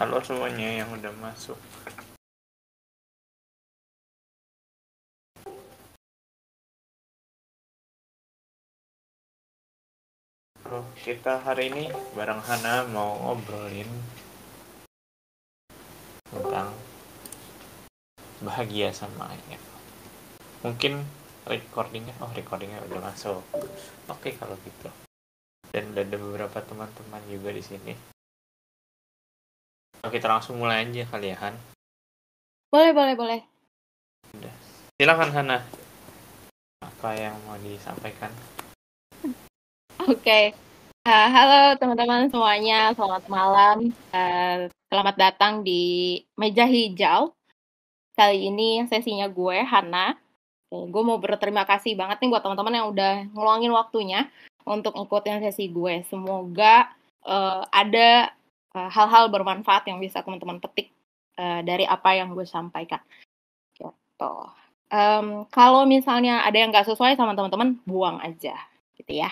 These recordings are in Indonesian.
Halo semuanya yang udah masuk. Bro, kita hari ini bareng Hana mau ngobrolin tentang bahagia sama ayah. Mungkin recordingnya, oh recordingnya udah masuk. Oke okay, kalau gitu. Dan ada beberapa teman-teman juga di sini kita langsung mulai aja kali ya Han boleh boleh boleh Udah. silakan Hana nah, apa yang mau disampaikan oke okay. uh, halo teman-teman semuanya selamat malam uh, selamat datang di meja hijau kali ini sesinya gue Hana gue mau berterima kasih banget nih buat teman-teman yang udah ngeluangin waktunya untuk ngikutin sesi gue semoga uh, ada Eh, hal-hal uh, bermanfaat yang bisa teman-teman petik uh, dari apa yang gue sampaikan. Gitu. Um, kalau misalnya ada yang nggak sesuai sama teman-teman, buang aja, gitu ya.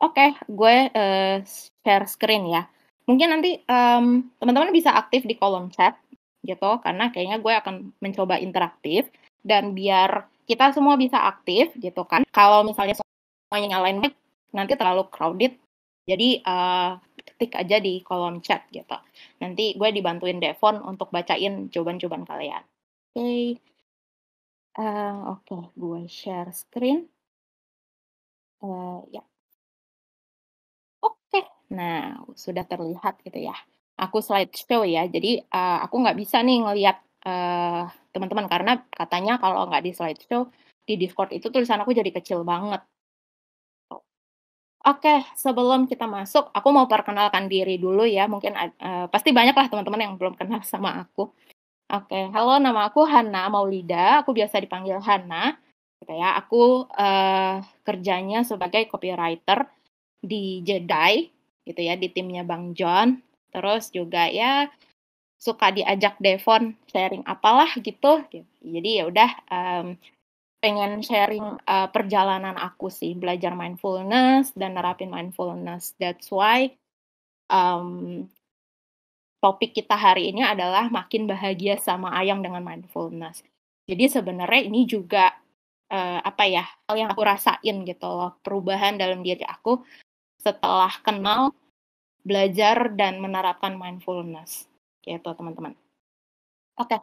Oke, okay, gue uh, share screen ya. Mungkin nanti um, teman-teman bisa aktif di kolom chat, gitu, karena kayaknya gue akan mencoba interaktif dan biar kita semua bisa aktif, gitu kan. Kalau misalnya semuanya nyalain mic, nanti terlalu crowded. Jadi uh, ketik aja di kolom chat gitu. Nanti gue dibantuin Devon untuk bacain jawaban-jawaban kalian. Oke. Okay. Uh, eh, Oke, okay. gue share screen. Uh, ya. Oke, okay. nah sudah terlihat gitu ya. Aku slide show ya, jadi uh, aku nggak bisa nih ngelihat uh, teman-teman karena katanya kalau nggak di slide show di Discord itu tulisan aku jadi kecil banget Oke, sebelum kita masuk, aku mau perkenalkan diri dulu ya. Mungkin uh, pasti banyaklah teman-teman yang belum kenal sama aku. Oke, halo nama aku Hana Maulida. Aku biasa dipanggil Hana. Gitu ya, aku uh, kerjanya sebagai copywriter di Jedi, gitu ya, di timnya Bang John. Terus juga ya suka diajak Devon sharing apalah gitu. Jadi ya udah um, pengen sharing uh, perjalanan aku sih belajar mindfulness dan nerapin mindfulness. That's why um, topik kita hari ini adalah makin bahagia sama ayam dengan mindfulness. Jadi sebenarnya ini juga uh, apa ya hal yang aku rasain gitu loh perubahan dalam diri aku setelah kenal belajar dan menerapkan mindfulness gitu teman-teman. Oke, okay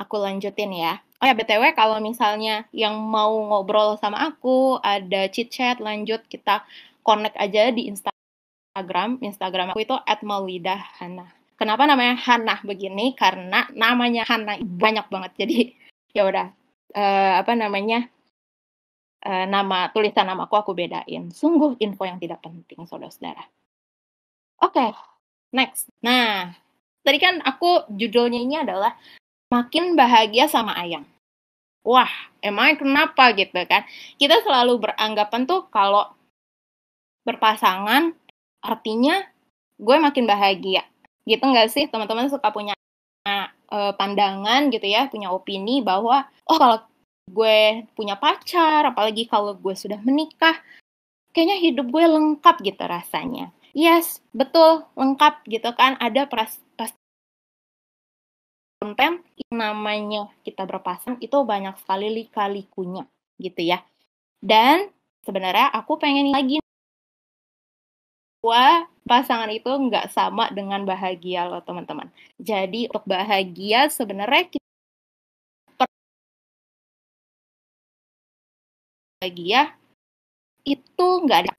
aku lanjutin ya. Oh ya BTW kalau misalnya yang mau ngobrol sama aku, ada chit chat lanjut kita connect aja di Instagram. Instagram aku itu Hana. Kenapa namanya Hana begini? Karena namanya Hana banyak banget. Jadi ya udah uh, apa namanya? Uh, nama tulisan nama aku aku bedain. Sungguh info yang tidak penting, saudara-saudara. Oke, okay, next. Nah, tadi kan aku judulnya ini adalah makin bahagia sama ayang. Wah, emang kenapa gitu kan? Kita selalu beranggapan tuh kalau berpasangan artinya gue makin bahagia. Gitu nggak sih teman-teman suka punya eh, pandangan gitu ya, punya opini bahwa oh kalau gue punya pacar, apalagi kalau gue sudah menikah, kayaknya hidup gue lengkap gitu rasanya. Yes, betul, lengkap gitu kan. Ada pas, konten yang namanya kita berpasang itu banyak sekali lika-likunya gitu ya. Dan sebenarnya aku pengen lagi wah pasangan itu nggak sama dengan bahagia loh teman-teman. Jadi untuk bahagia sebenarnya kita bahagia itu nggak ada.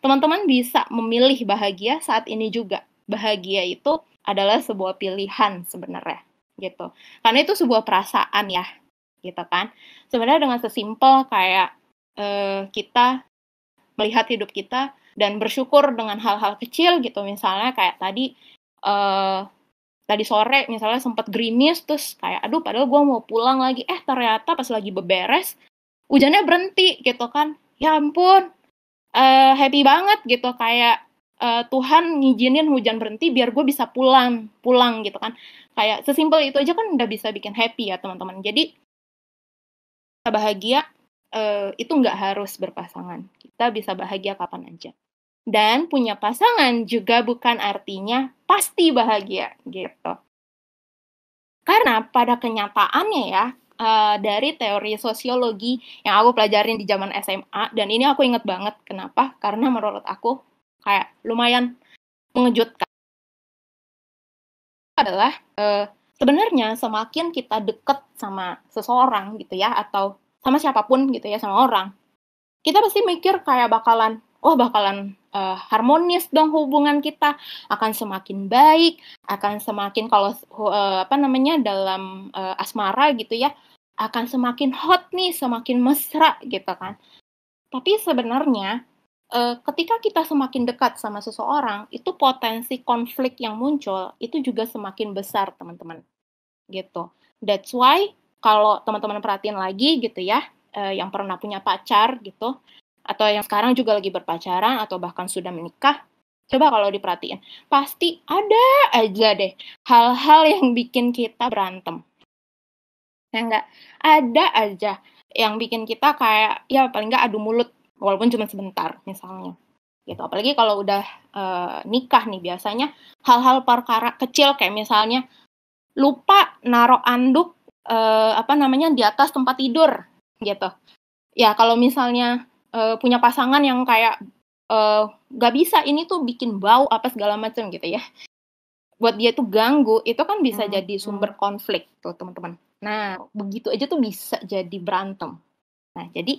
Teman-teman bisa memilih bahagia saat ini juga. Bahagia itu adalah sebuah pilihan sebenarnya gitu. Karena itu sebuah perasaan ya, gitu kan. Sebenarnya dengan sesimpel kayak uh, kita melihat hidup kita dan bersyukur dengan hal-hal kecil gitu. Misalnya kayak tadi uh, tadi sore misalnya sempat gerimis terus kayak aduh padahal gue mau pulang lagi eh ternyata pas lagi beberes hujannya berhenti gitu kan ya ampun uh, happy banget gitu kayak Tuhan ngijinin hujan berhenti biar gue bisa pulang pulang gitu kan Kayak sesimpel itu aja kan udah bisa bikin happy ya teman-teman. Jadi kita bahagia uh, itu nggak harus berpasangan. Kita bisa bahagia kapan aja. Dan punya pasangan juga bukan artinya pasti bahagia gitu. Karena pada kenyataannya ya, uh, dari teori sosiologi yang aku pelajarin di zaman SMA, dan ini aku inget banget kenapa, karena menurut aku kayak lumayan mengejutkan adalah uh, sebenarnya semakin kita deket sama seseorang gitu ya atau sama siapapun gitu ya sama orang kita pasti mikir kayak bakalan oh bakalan uh, harmonis dong hubungan kita akan semakin baik akan semakin kalau uh, apa namanya dalam uh, asmara gitu ya akan semakin hot nih semakin mesra gitu kan tapi sebenarnya Eh, ketika kita semakin dekat sama seseorang, itu potensi konflik yang muncul itu juga semakin besar, teman-teman. Gitu. That's why kalau teman-teman perhatiin lagi gitu ya, eh, yang pernah punya pacar gitu, atau yang sekarang juga lagi berpacaran atau bahkan sudah menikah, coba kalau diperhatiin, pasti ada aja deh hal-hal yang bikin kita berantem. Ya enggak? Ada aja yang bikin kita kayak ya paling enggak adu mulut walaupun cuma sebentar misalnya gitu apalagi kalau udah e, nikah nih biasanya hal-hal perkara kecil kayak misalnya lupa naruh anduk e, apa namanya di atas tempat tidur gitu ya kalau misalnya e, punya pasangan yang kayak nggak gak bisa ini tuh bikin bau apa segala macam gitu ya buat dia tuh ganggu itu kan bisa hmm. jadi hmm. sumber konflik tuh teman-teman nah begitu aja tuh bisa jadi berantem nah jadi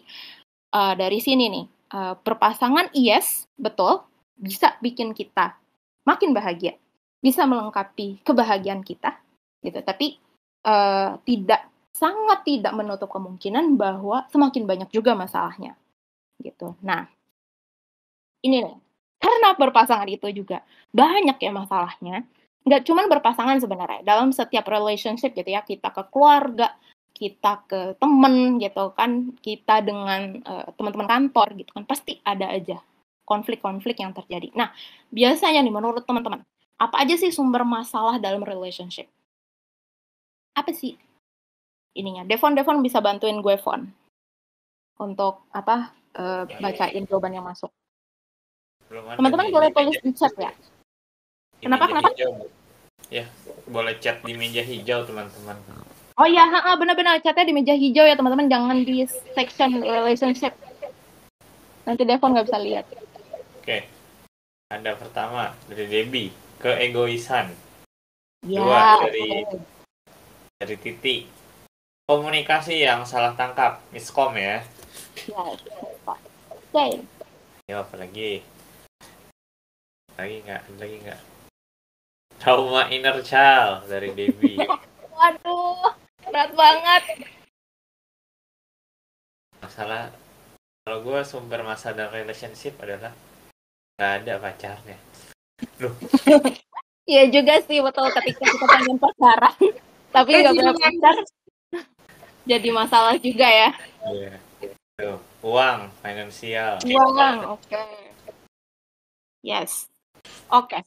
uh, dari sini nih. Uh, perpasangan yes, betul, bisa bikin kita makin bahagia, bisa melengkapi kebahagiaan kita, gitu. Tapi uh, tidak sangat tidak menutup kemungkinan bahwa semakin banyak juga masalahnya, gitu. Nah, ini nih, karena berpasangan itu juga banyak ya masalahnya. Nggak cuma berpasangan sebenarnya, dalam setiap relationship gitu ya, kita ke keluarga, kita ke temen gitu kan kita dengan uh, teman-teman kantor gitu kan pasti ada aja konflik-konflik yang terjadi. Nah biasanya nih menurut teman-teman apa aja sih sumber masalah dalam relationship? Apa sih ininya? Devon Devon bisa bantuin gue Fon untuk apa uh, bacain jawaban yang masuk. Teman-teman boleh tulis di chat ya. kenapa kenapa? Hijau. Ya boleh chat di meja hijau teman-teman. Oh iya, benar-benar chatnya di meja hijau ya teman-teman, jangan di section eh, relationship. Nanti Devon nggak bisa lihat. Oke, anda pertama dari Debbie ke egoisan. Ya, Dua dari okay. dari Titi. Komunikasi yang salah tangkap, miskom ya. Ya, oke. Ya, apa lagi? Lagi nggak? Lagi nggak? Trauma inner child dari Debbie. Waduh berat banget masalah kalau gue sumber masa dan relationship adalah nggak ada pacarnya loh Iya juga sih betul ketika kita pengen pacaran tapi nggak punya pacar jadi masalah juga ya. Yeah. Uang, finansial. Uang, oke. Okay. Yes. Oke. Okay.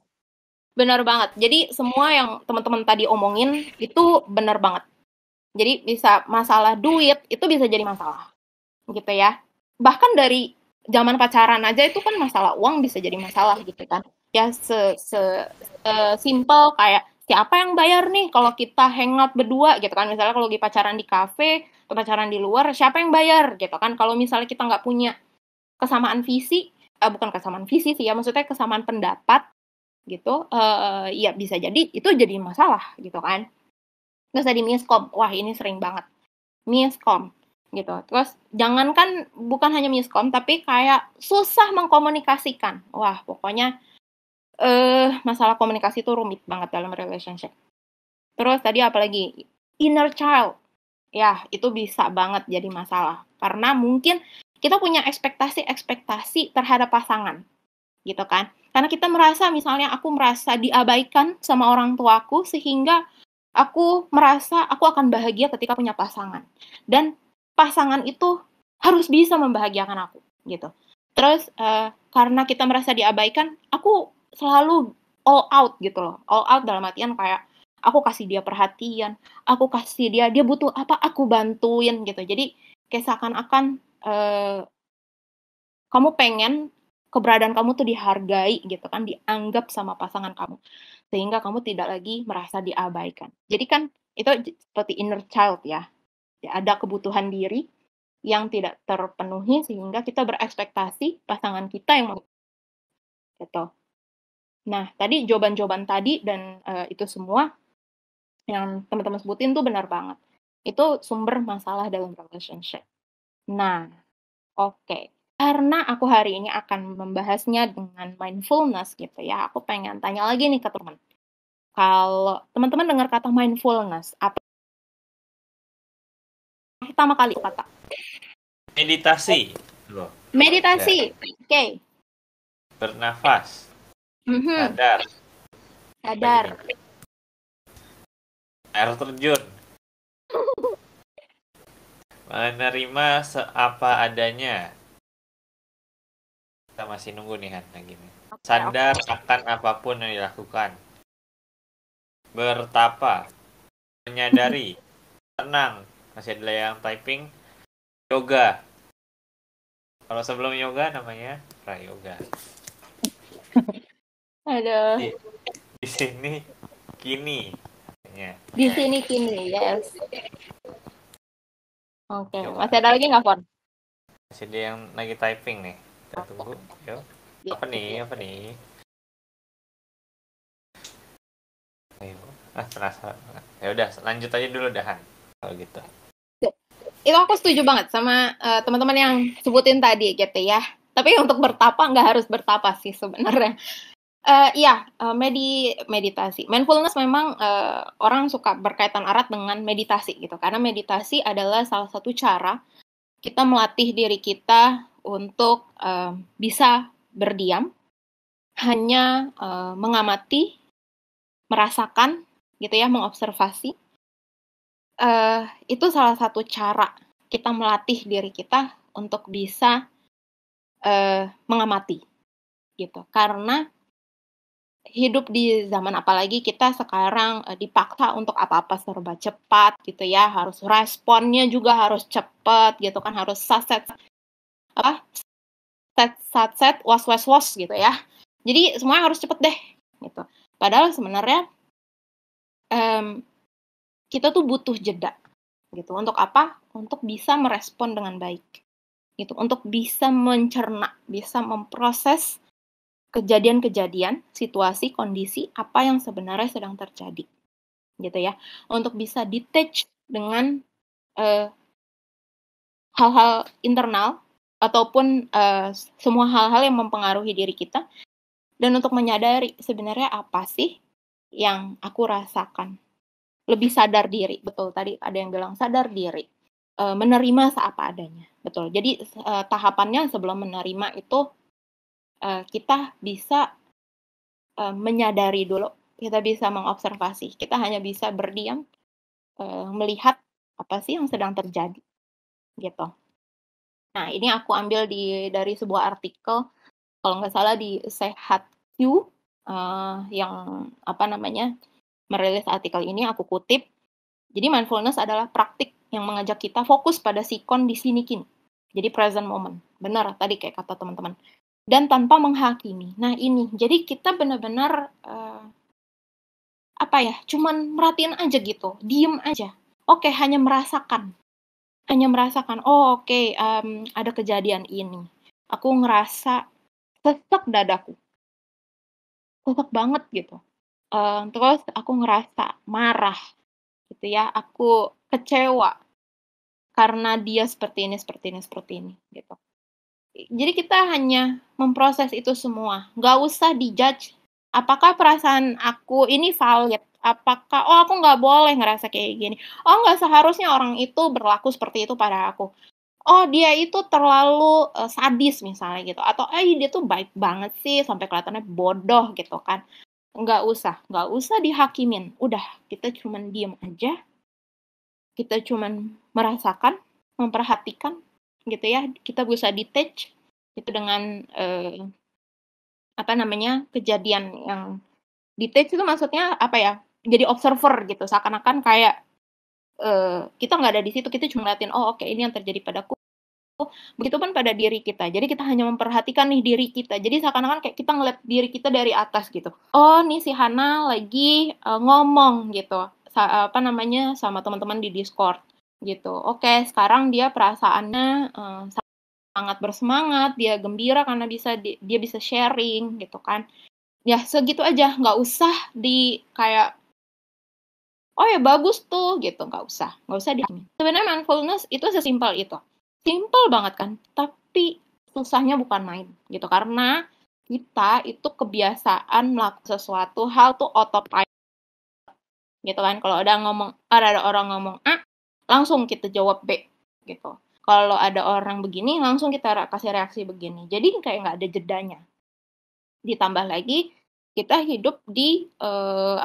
Benar banget. Jadi semua yang teman-teman tadi omongin itu benar banget. Jadi bisa masalah duit itu bisa jadi masalah. Gitu ya. Bahkan dari zaman pacaran aja itu kan masalah uang bisa jadi masalah gitu kan. Ya se se, se simple kayak siapa yang bayar nih kalau kita hangout berdua gitu kan misalnya kalau di pacaran di kafe pacaran di luar siapa yang bayar gitu kan kalau misalnya kita nggak punya kesamaan visi eh, bukan kesamaan visi sih ya maksudnya kesamaan pendapat gitu eh, ya bisa jadi itu jadi masalah gitu kan terus tadi miskom wah ini sering banget miskom gitu terus jangankan bukan hanya miskom tapi kayak susah mengkomunikasikan wah pokoknya eh uh, masalah komunikasi itu rumit banget dalam relationship terus tadi apalagi inner child ya itu bisa banget jadi masalah karena mungkin kita punya ekspektasi-ekspektasi terhadap pasangan gitu kan karena kita merasa misalnya aku merasa diabaikan sama orang tuaku sehingga Aku merasa aku akan bahagia ketika punya pasangan. Dan pasangan itu harus bisa membahagiakan aku gitu. Terus uh, karena kita merasa diabaikan, aku selalu all out gitu loh. All out dalam artian kayak aku kasih dia perhatian, aku kasih dia dia butuh apa aku bantuin gitu. Jadi kayak seakan-akan uh, eh, kamu pengen keberadaan kamu tuh dihargai gitu kan, dianggap sama pasangan kamu sehingga kamu tidak lagi merasa diabaikan. Jadi kan itu seperti inner child ya. ya. Ada kebutuhan diri yang tidak terpenuhi sehingga kita berekspektasi pasangan kita yang gitu. Nah, tadi jawaban-jawaban tadi dan uh, itu semua yang teman-teman sebutin tuh benar banget. Itu sumber masalah dalam relationship. Nah, oke. Okay karena aku hari ini akan membahasnya dengan mindfulness gitu ya. Aku pengen tanya lagi nih ke teman. Kalau teman-teman dengar kata mindfulness, apa pertama kali kata? Meditasi. Loh. Meditasi. Ya. Oke. Okay. Bernafas. Mm-hmm. Sadar. Sadar. Air terjun. Menerima seapa adanya kita masih nunggu nih Han lagi nih. Sadar okay. akan apapun yang dilakukan. Bertapa, menyadari, tenang. Masih ada yang typing. Yoga. Kalau sebelum yoga namanya prayoga. Ada. Di, di sini kini. Ya. Di sini kini, yes. Oke, okay. masih ada lagi nggak, Fon? Masih ada yang lagi typing nih kita tunggu yo, ya. ya. apa nih apa nih ayo ah terasa, ya udah lanjut aja dulu dahan kalau gitu itu aku setuju banget sama uh, teman-teman yang sebutin tadi gitu ya tapi untuk bertapa nggak harus bertapa sih sebenarnya Uh, ya, uh, medi meditasi. Mindfulness memang uh, orang suka berkaitan erat dengan meditasi gitu, karena meditasi adalah salah satu cara kita melatih diri kita untuk uh, bisa berdiam, hanya uh, mengamati, merasakan, gitu ya, mengobservasi. Uh, itu salah satu cara kita melatih diri kita untuk bisa uh, mengamati, gitu. Karena hidup di zaman apalagi kita sekarang uh, dipaksa untuk apa-apa serba cepat gitu ya harus responnya juga harus cepat gitu kan harus saset apa set set set was was was gitu ya jadi semua harus cepet deh gitu padahal sebenarnya um, kita tuh butuh jeda gitu untuk apa untuk bisa merespon dengan baik gitu untuk bisa mencerna bisa memproses kejadian-kejadian situasi kondisi apa yang sebenarnya sedang terjadi gitu ya untuk bisa detach dengan uh, eh, hal -hal internal ataupun uh, semua hal-hal yang mempengaruhi diri kita dan untuk menyadari sebenarnya apa sih yang aku rasakan lebih sadar diri betul tadi ada yang bilang sadar diri uh, menerima apa adanya betul jadi uh, tahapannya sebelum menerima itu uh, kita bisa uh, menyadari dulu kita bisa mengobservasi kita hanya bisa berdiam uh, melihat apa sih yang sedang terjadi gitu Nah, ini aku ambil di dari sebuah artikel kalau nggak salah di Sehat You uh, eh, yang apa namanya merilis artikel ini aku kutip. Jadi mindfulness adalah praktik yang mengajak kita fokus pada sikon di sini kini. Jadi present moment. Benar tadi kayak kata teman-teman. Dan tanpa menghakimi. Nah, ini. Jadi kita benar-benar uh, apa ya? Cuman merhatiin aja gitu. Diem aja. Oke, hanya merasakan hanya merasakan oh oke okay, um, ada kejadian ini aku ngerasa sesek dadaku sesek banget gitu um, terus aku ngerasa marah gitu ya aku kecewa karena dia seperti ini seperti ini seperti ini gitu jadi kita hanya memproses itu semua nggak usah dijudge apakah perasaan aku ini valid apakah oh aku nggak boleh ngerasa kayak gini oh nggak seharusnya orang itu berlaku seperti itu pada aku oh dia itu terlalu uh, sadis misalnya gitu atau eh dia tuh baik banget sih sampai kelihatannya bodoh gitu kan nggak usah nggak usah dihakimin udah kita cuman diem aja kita cuman merasakan memperhatikan gitu ya kita bisa detach itu dengan eh, apa namanya kejadian yang detach itu maksudnya apa ya jadi observer gitu seakan-akan kayak uh, kita nggak ada di situ kita cuma liatin oh oke okay, ini yang terjadi padaku begitupun pada diri kita jadi kita hanya memperhatikan nih diri kita jadi seakan-akan kayak kita ngeliat diri kita dari atas gitu oh nih si Hana lagi uh, ngomong gitu Sa apa namanya sama teman-teman di Discord gitu oke okay, sekarang dia perasaannya uh, sangat bersemangat dia gembira karena bisa di, dia bisa sharing gitu kan ya segitu aja nggak usah di kayak oh ya bagus tuh gitu nggak usah nggak usah dihakimi sebenarnya mindfulness itu sesimpel itu simpel banget kan tapi susahnya bukan main gitu karena kita itu kebiasaan melakukan sesuatu hal tuh autopilot gitu kan kalau ada ngomong ada orang ngomong A langsung kita jawab B gitu kalau ada orang begini langsung kita kasih reaksi begini jadi kayak nggak ada jedanya ditambah lagi kita hidup di uh,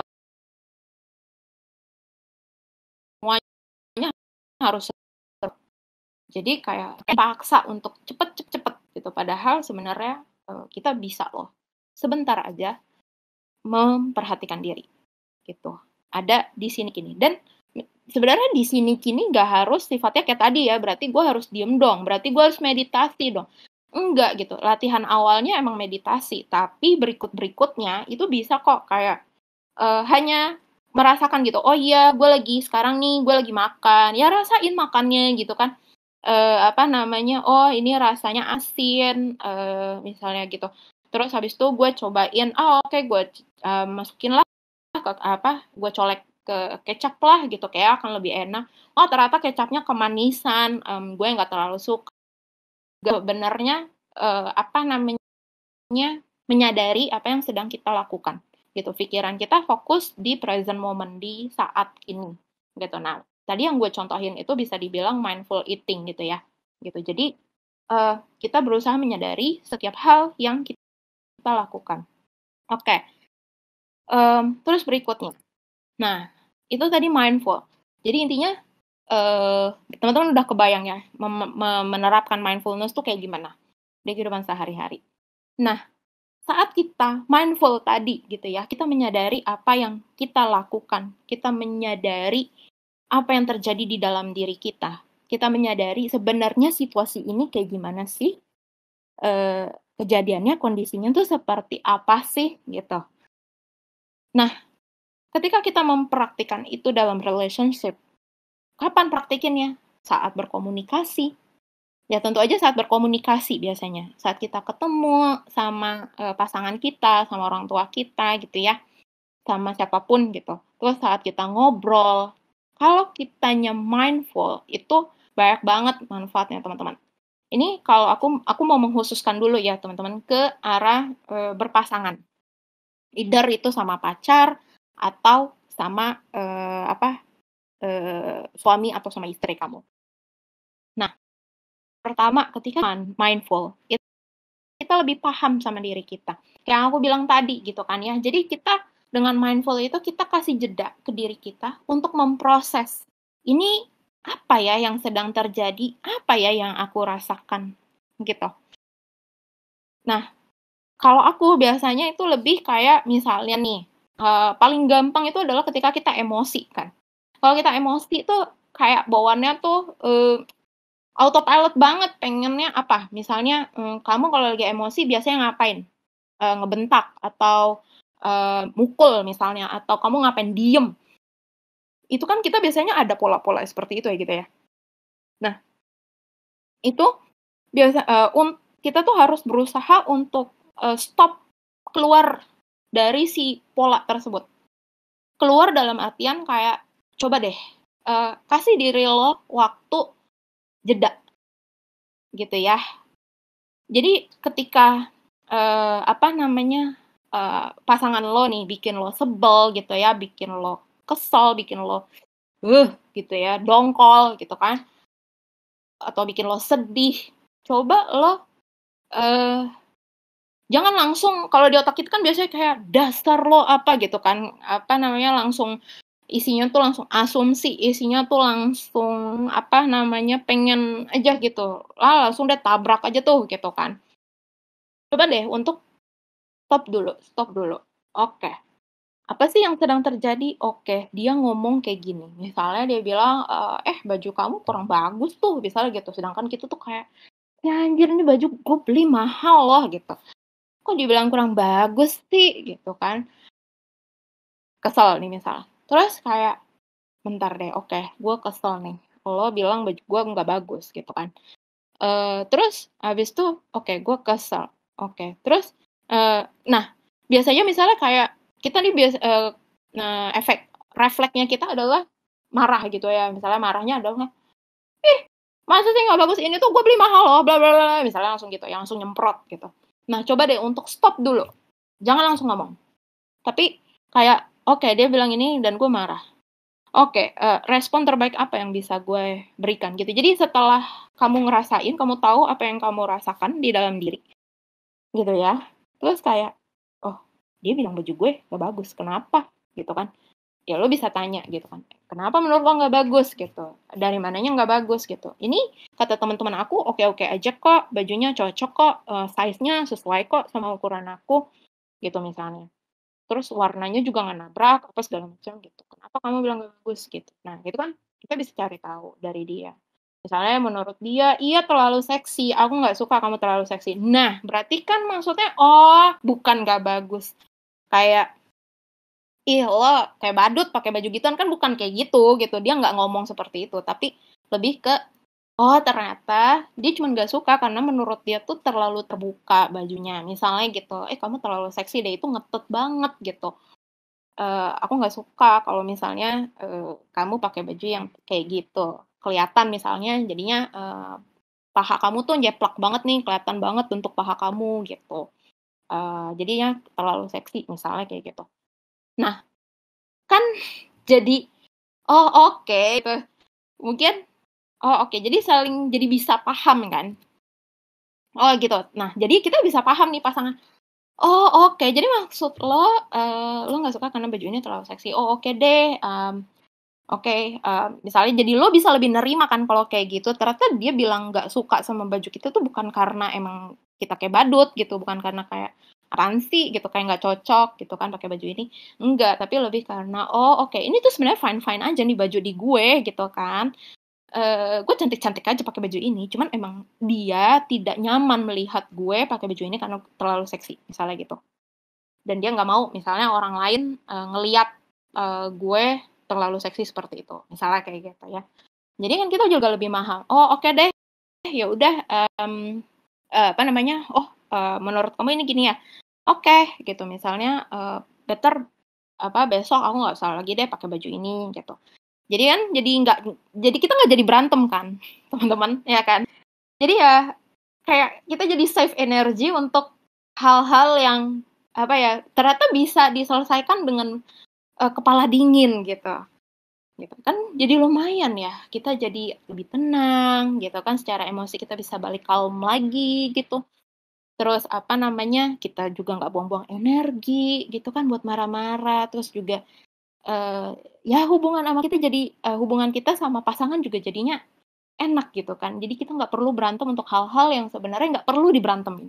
harus jadi kayak paksa untuk cepet cepet cepet gitu padahal sebenarnya eh, kita bisa loh sebentar aja memperhatikan diri gitu ada di sini kini dan sebenarnya di sini kini nggak harus sifatnya kayak tadi ya berarti gue harus diem dong berarti gue harus meditasi dong enggak gitu latihan awalnya emang meditasi tapi berikut berikutnya itu bisa kok kayak uh, hanya merasakan gitu oh iya gue lagi sekarang nih gue lagi makan ya rasain makannya gitu kan e, apa namanya oh ini rasanya asin e, misalnya gitu terus habis itu gue cobain oh oke okay, gue e, eh, masukin lah ke apa gue colek ke kecap lah gitu kayak akan lebih enak oh ternyata kecapnya kemanisan um, gue nggak terlalu suka benernya e, apa namanya menyadari apa yang sedang kita lakukan gitu pikiran kita fokus di present moment di saat ini gitu nah tadi yang gue contohin itu bisa dibilang mindful eating gitu ya gitu jadi uh, kita berusaha menyadari setiap hal yang kita lakukan oke okay. um, terus berikutnya nah itu tadi mindful jadi intinya teman eh, teman-teman udah kebayang ya menerapkan mindfulness tuh kayak gimana di kehidupan sehari-hari nah saat kita mindful tadi gitu ya, kita menyadari apa yang kita lakukan, kita menyadari apa yang terjadi di dalam diri kita, kita menyadari sebenarnya situasi ini kayak gimana sih, e, kejadiannya, kondisinya tuh seperti apa sih gitu. Nah, ketika kita mempraktikkan itu dalam relationship, kapan praktikinnya? Saat berkomunikasi, Ya tentu aja saat berkomunikasi biasanya, saat kita ketemu sama e, pasangan kita, sama orang tua kita gitu ya, sama siapapun gitu. Terus saat kita ngobrol, kalau kitanya mindful itu banyak banget manfaatnya teman-teman. Ini kalau aku aku mau menghususkan dulu ya teman-teman ke arah e, berpasangan, either itu sama pacar atau sama e, apa e, suami atau sama istri kamu pertama ketika mindful kita lebih paham sama diri kita yang aku bilang tadi gitu kan ya jadi kita dengan mindful itu kita kasih jeda ke diri kita untuk memproses ini apa ya yang sedang terjadi apa ya yang aku rasakan gitu nah kalau aku biasanya itu lebih kayak misalnya nih uh, paling gampang itu adalah ketika kita emosi kan kalau kita emosi itu kayak bawaannya tuh uh, autopilot banget pengennya apa misalnya um, kamu kalau lagi emosi biasanya ngapain e, ngebentak atau e, mukul misalnya atau kamu ngapain diem itu kan kita biasanya ada pola-pola seperti itu ya gitu ya nah itu biasa e, un, kita tuh harus berusaha untuk e, stop keluar dari si pola tersebut keluar dalam artian kayak coba deh uh, kasih diri lo waktu jeda gitu ya jadi ketika uh, apa namanya uh, pasangan lo nih bikin lo sebel gitu ya bikin lo kesel bikin lo uh gitu ya dongkol gitu kan atau bikin lo sedih coba lo uh, jangan langsung kalau di otak kita kan biasanya kayak dasar lo apa gitu kan apa namanya langsung isinya tuh langsung asumsi, isinya tuh langsung apa namanya pengen aja gitu. Lah langsung udah tabrak aja tuh gitu kan. Coba deh untuk stop dulu, stop dulu. Oke. Okay. Apa sih yang sedang terjadi? Oke, okay. dia ngomong kayak gini. Misalnya dia bilang, eh, eh baju kamu kurang bagus tuh, misalnya gitu. Sedangkan kita tuh kayak, ya anjir ini baju gue beli mahal loh gitu. Kok dibilang kurang bagus sih gitu kan. Kesel nih misalnya Terus kayak, bentar deh, oke, okay, gue kesel nih. Lo bilang baju gue nggak bagus gitu kan. Uh, terus habis itu, oke, okay, gue kesel. Oke, okay. terus, uh, nah biasanya misalnya kayak kita nih biasa, uh, eh, nah, efek refleksnya kita adalah marah gitu ya. Misalnya marahnya adalah, ih masa sih nggak bagus ini tuh gue beli mahal loh, bla bla bla. Misalnya langsung gitu, yang langsung nyemprot gitu. Nah coba deh untuk stop dulu, jangan langsung ngomong. Tapi kayak Oke, okay, dia bilang ini dan gue marah. Oke, okay, uh, eh, respon terbaik apa yang bisa gue berikan gitu. Jadi setelah kamu ngerasain, kamu tahu apa yang kamu rasakan di dalam diri, gitu ya. Terus kayak, oh dia bilang baju gue gak bagus, kenapa? Gitu kan? Ya lo bisa tanya gitu kan. Kenapa menurut lo gak bagus gitu? Dari mananya gak bagus gitu? Ini kata teman-teman aku oke-oke okay, aja kok, bajunya cocok kok, uh, size-nya sesuai kok sama ukuran aku, gitu misalnya terus warnanya juga nggak nabrak apa segala macam gitu kenapa kamu bilang gak bagus gitu nah itu kan kita bisa cari tahu dari dia misalnya menurut dia iya terlalu seksi aku nggak suka kamu terlalu seksi nah berarti kan maksudnya oh bukan gak bagus kayak ih lo kayak badut pakai baju gituan kan bukan kayak gitu gitu dia nggak ngomong seperti itu tapi lebih ke Oh, ternyata dia cuma gak suka karena menurut dia tuh terlalu terbuka bajunya. Misalnya gitu, eh kamu terlalu seksi deh, itu ngetet banget gitu. Uh, aku nggak suka kalau misalnya uh, kamu pakai baju yang kayak gitu. Kelihatan misalnya jadinya uh, paha kamu tuh jeplak banget nih, kelihatan banget untuk paha kamu gitu. Uh, jadinya terlalu seksi misalnya kayak gitu. Nah, kan jadi, oh oke, okay, gitu. mungkin Oh oke, okay. jadi saling jadi bisa paham kan? Oh gitu. Nah jadi kita bisa paham nih pasangan. Oh oke, okay. jadi maksud lo uh, lo nggak suka karena baju ini terlalu seksi. Oh oke okay deh. Um, oke, okay. um, misalnya jadi lo bisa lebih nerima kan kalau kayak gitu. Ternyata dia bilang nggak suka sama baju kita tuh bukan karena emang kita kayak badut gitu, bukan karena kayak ransi gitu kayak nggak cocok gitu kan pakai baju ini enggak tapi lebih karena oh oke okay, ini tuh sebenarnya fine fine aja nih baju di gue gitu kan Uh, eh, gue cantik-cantik aja pakai baju ini, cuman emang dia tidak nyaman melihat gue pakai baju ini karena terlalu seksi, misalnya gitu. Dan dia nggak mau, misalnya orang lain uh, eh, ngeliat uh, eh, gue terlalu seksi seperti itu, misalnya kayak gitu ya. Jadi kan kita juga lebih mahal. Oh oke okay deh, ya udah, um, uh, apa namanya? Oh uh, menurut kamu ini gini ya? Oke, okay, gitu misalnya uh, better apa besok aku nggak salah lagi deh pakai baju ini gitu jadi kan jadi nggak jadi kita nggak jadi berantem kan teman-teman ya kan jadi ya kayak kita jadi save energi untuk hal-hal yang apa ya ternyata bisa diselesaikan dengan uh, kepala dingin gitu gitu kan jadi lumayan ya kita jadi lebih tenang gitu kan secara emosi kita bisa balik calm lagi gitu terus apa namanya kita juga nggak buang-buang energi gitu kan buat marah-marah terus juga uh, ya hubungan sama kita jadi uh, hubungan kita sama pasangan juga jadinya enak gitu kan jadi kita nggak perlu berantem untuk hal-hal yang sebenarnya nggak perlu diberantemin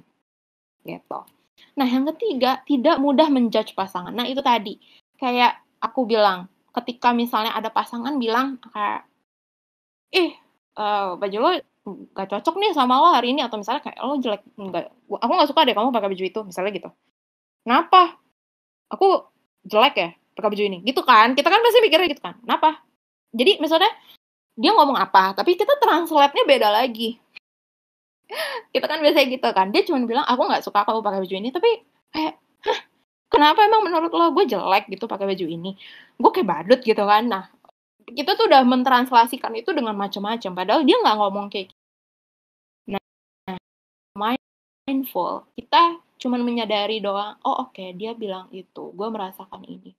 gitu nah yang ketiga tidak mudah menjudge pasangan nah itu tadi kayak aku bilang ketika misalnya ada pasangan bilang kayak eh, uh, baju lo gak cocok nih sama lo hari ini atau misalnya kayak lo jelek enggak aku nggak suka deh kamu pakai baju itu misalnya gitu kenapa aku jelek ya pakai baju ini gitu kan kita kan pasti mikirnya gitu kan kenapa jadi misalnya dia ngomong apa tapi kita translate-nya beda lagi kita kan biasanya gitu kan dia cuma bilang aku nggak suka kamu pakai baju ini tapi kayak kenapa emang menurut lo gue jelek gitu pakai baju ini gue kayak badut gitu kan nah kita tuh udah mentranslasikan itu dengan macam-macam padahal dia nggak ngomong kayak gitu. nah mindful kita cuman menyadari doang oh oke okay, dia bilang itu gue merasakan ini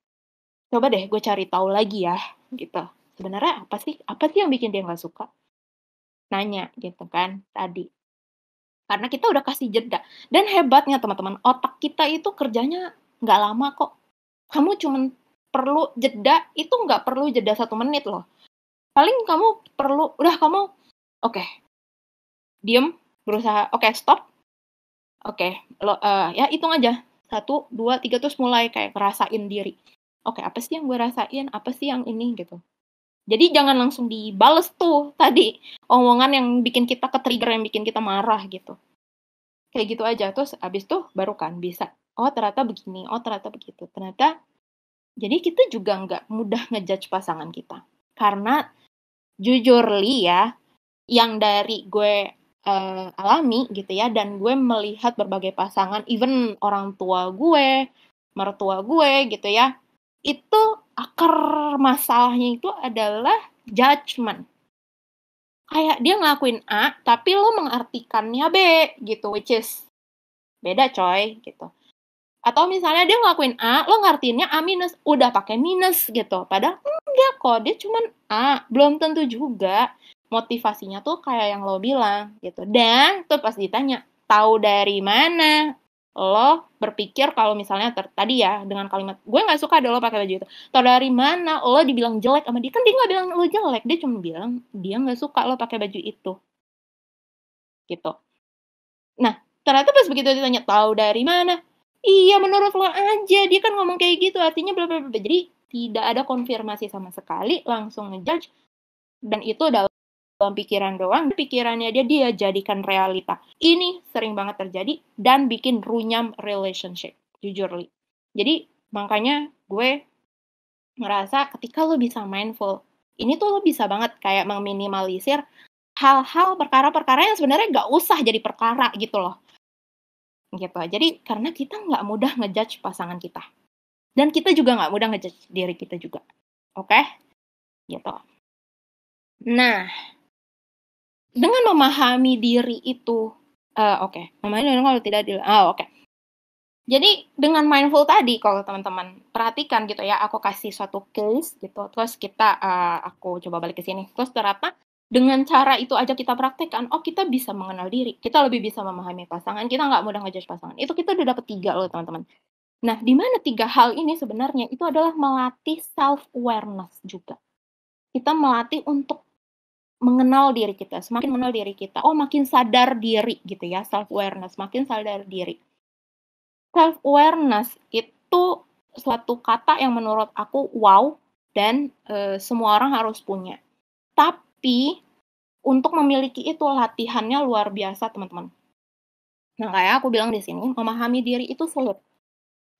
coba deh gue cari tahu lagi ya gitu sebenarnya apa sih apa sih yang bikin dia nggak suka nanya gitu kan tadi karena kita udah kasih jeda dan hebatnya teman-teman otak kita itu kerjanya nggak lama kok kamu cuman perlu jeda itu nggak perlu jeda satu menit loh paling kamu perlu udah kamu oke okay, diem berusaha oke okay, stop oke okay, lo uh, ya hitung aja satu dua tiga terus mulai kayak ngerasain diri oke okay, apa sih yang gue rasain apa sih yang ini gitu jadi jangan langsung dibales tuh tadi omongan yang bikin kita ke trigger yang bikin kita marah gitu kayak gitu aja terus abis tuh baru kan bisa oh ternyata begini oh ternyata begitu ternyata jadi kita juga nggak mudah ngejudge pasangan kita karena jujur li ya yang dari gue uh, alami gitu ya dan gue melihat berbagai pasangan even orang tua gue mertua gue gitu ya itu akar masalahnya itu adalah judgement. Kayak dia ngelakuin A, tapi lo mengartikannya B gitu, which is beda coy gitu. Atau misalnya dia ngelakuin A, lo ngartinya A minus, udah pakai minus gitu. Padahal enggak kok, dia cuman A, belum tentu juga motivasinya tuh kayak yang lo bilang gitu. Dan tuh pas ditanya, tahu dari mana? lo berpikir kalau misalnya ter, tadi ya dengan kalimat gue nggak suka ada lo pakai baju itu tau dari mana lo dibilang jelek sama dia kan dia nggak bilang lo jelek dia cuma bilang dia nggak suka lo pakai baju itu gitu nah ternyata pas begitu ditanya tahu dari mana iya menurut lo aja dia kan ngomong kayak gitu artinya berapa bla jadi tidak ada konfirmasi sama sekali langsung ngejudge dan itu adalah dalam pikiran doang, pikirannya dia dia jadikan realita. Ini sering banget terjadi dan bikin runyam relationship, jujur li. Jadi makanya gue ngerasa ketika lo bisa mindful, ini tuh lo bisa banget kayak meminimalisir hal-hal perkara-perkara yang sebenarnya gak usah jadi perkara gitu loh. Gitu. Jadi karena kita nggak mudah ngejudge pasangan kita. Dan kita juga nggak mudah ngejudge diri kita juga. Oke? Okay? Gitu. Nah, dengan memahami diri itu uh, oke okay. memahami diri kalau tidak di ah oke okay. jadi dengan mindful tadi kalau teman-teman perhatikan gitu ya aku kasih suatu case gitu terus kita uh, aku coba balik ke sini terus ternyata dengan cara itu aja kita praktekkan, oh kita bisa mengenal diri, kita lebih bisa memahami pasangan, kita nggak mudah ngejudge pasangan. Itu kita udah dapat tiga loh teman-teman. Nah, di mana tiga hal ini sebenarnya itu adalah melatih self awareness juga. Kita melatih untuk mengenal diri kita, semakin mengenal diri kita. Oh, makin sadar diri gitu ya, self awareness, makin sadar diri. Self awareness itu suatu kata yang menurut aku wow dan e, semua orang harus punya. Tapi untuk memiliki itu latihannya luar biasa, teman-teman. Nah, kayak aku bilang di sini, memahami diri itu sulit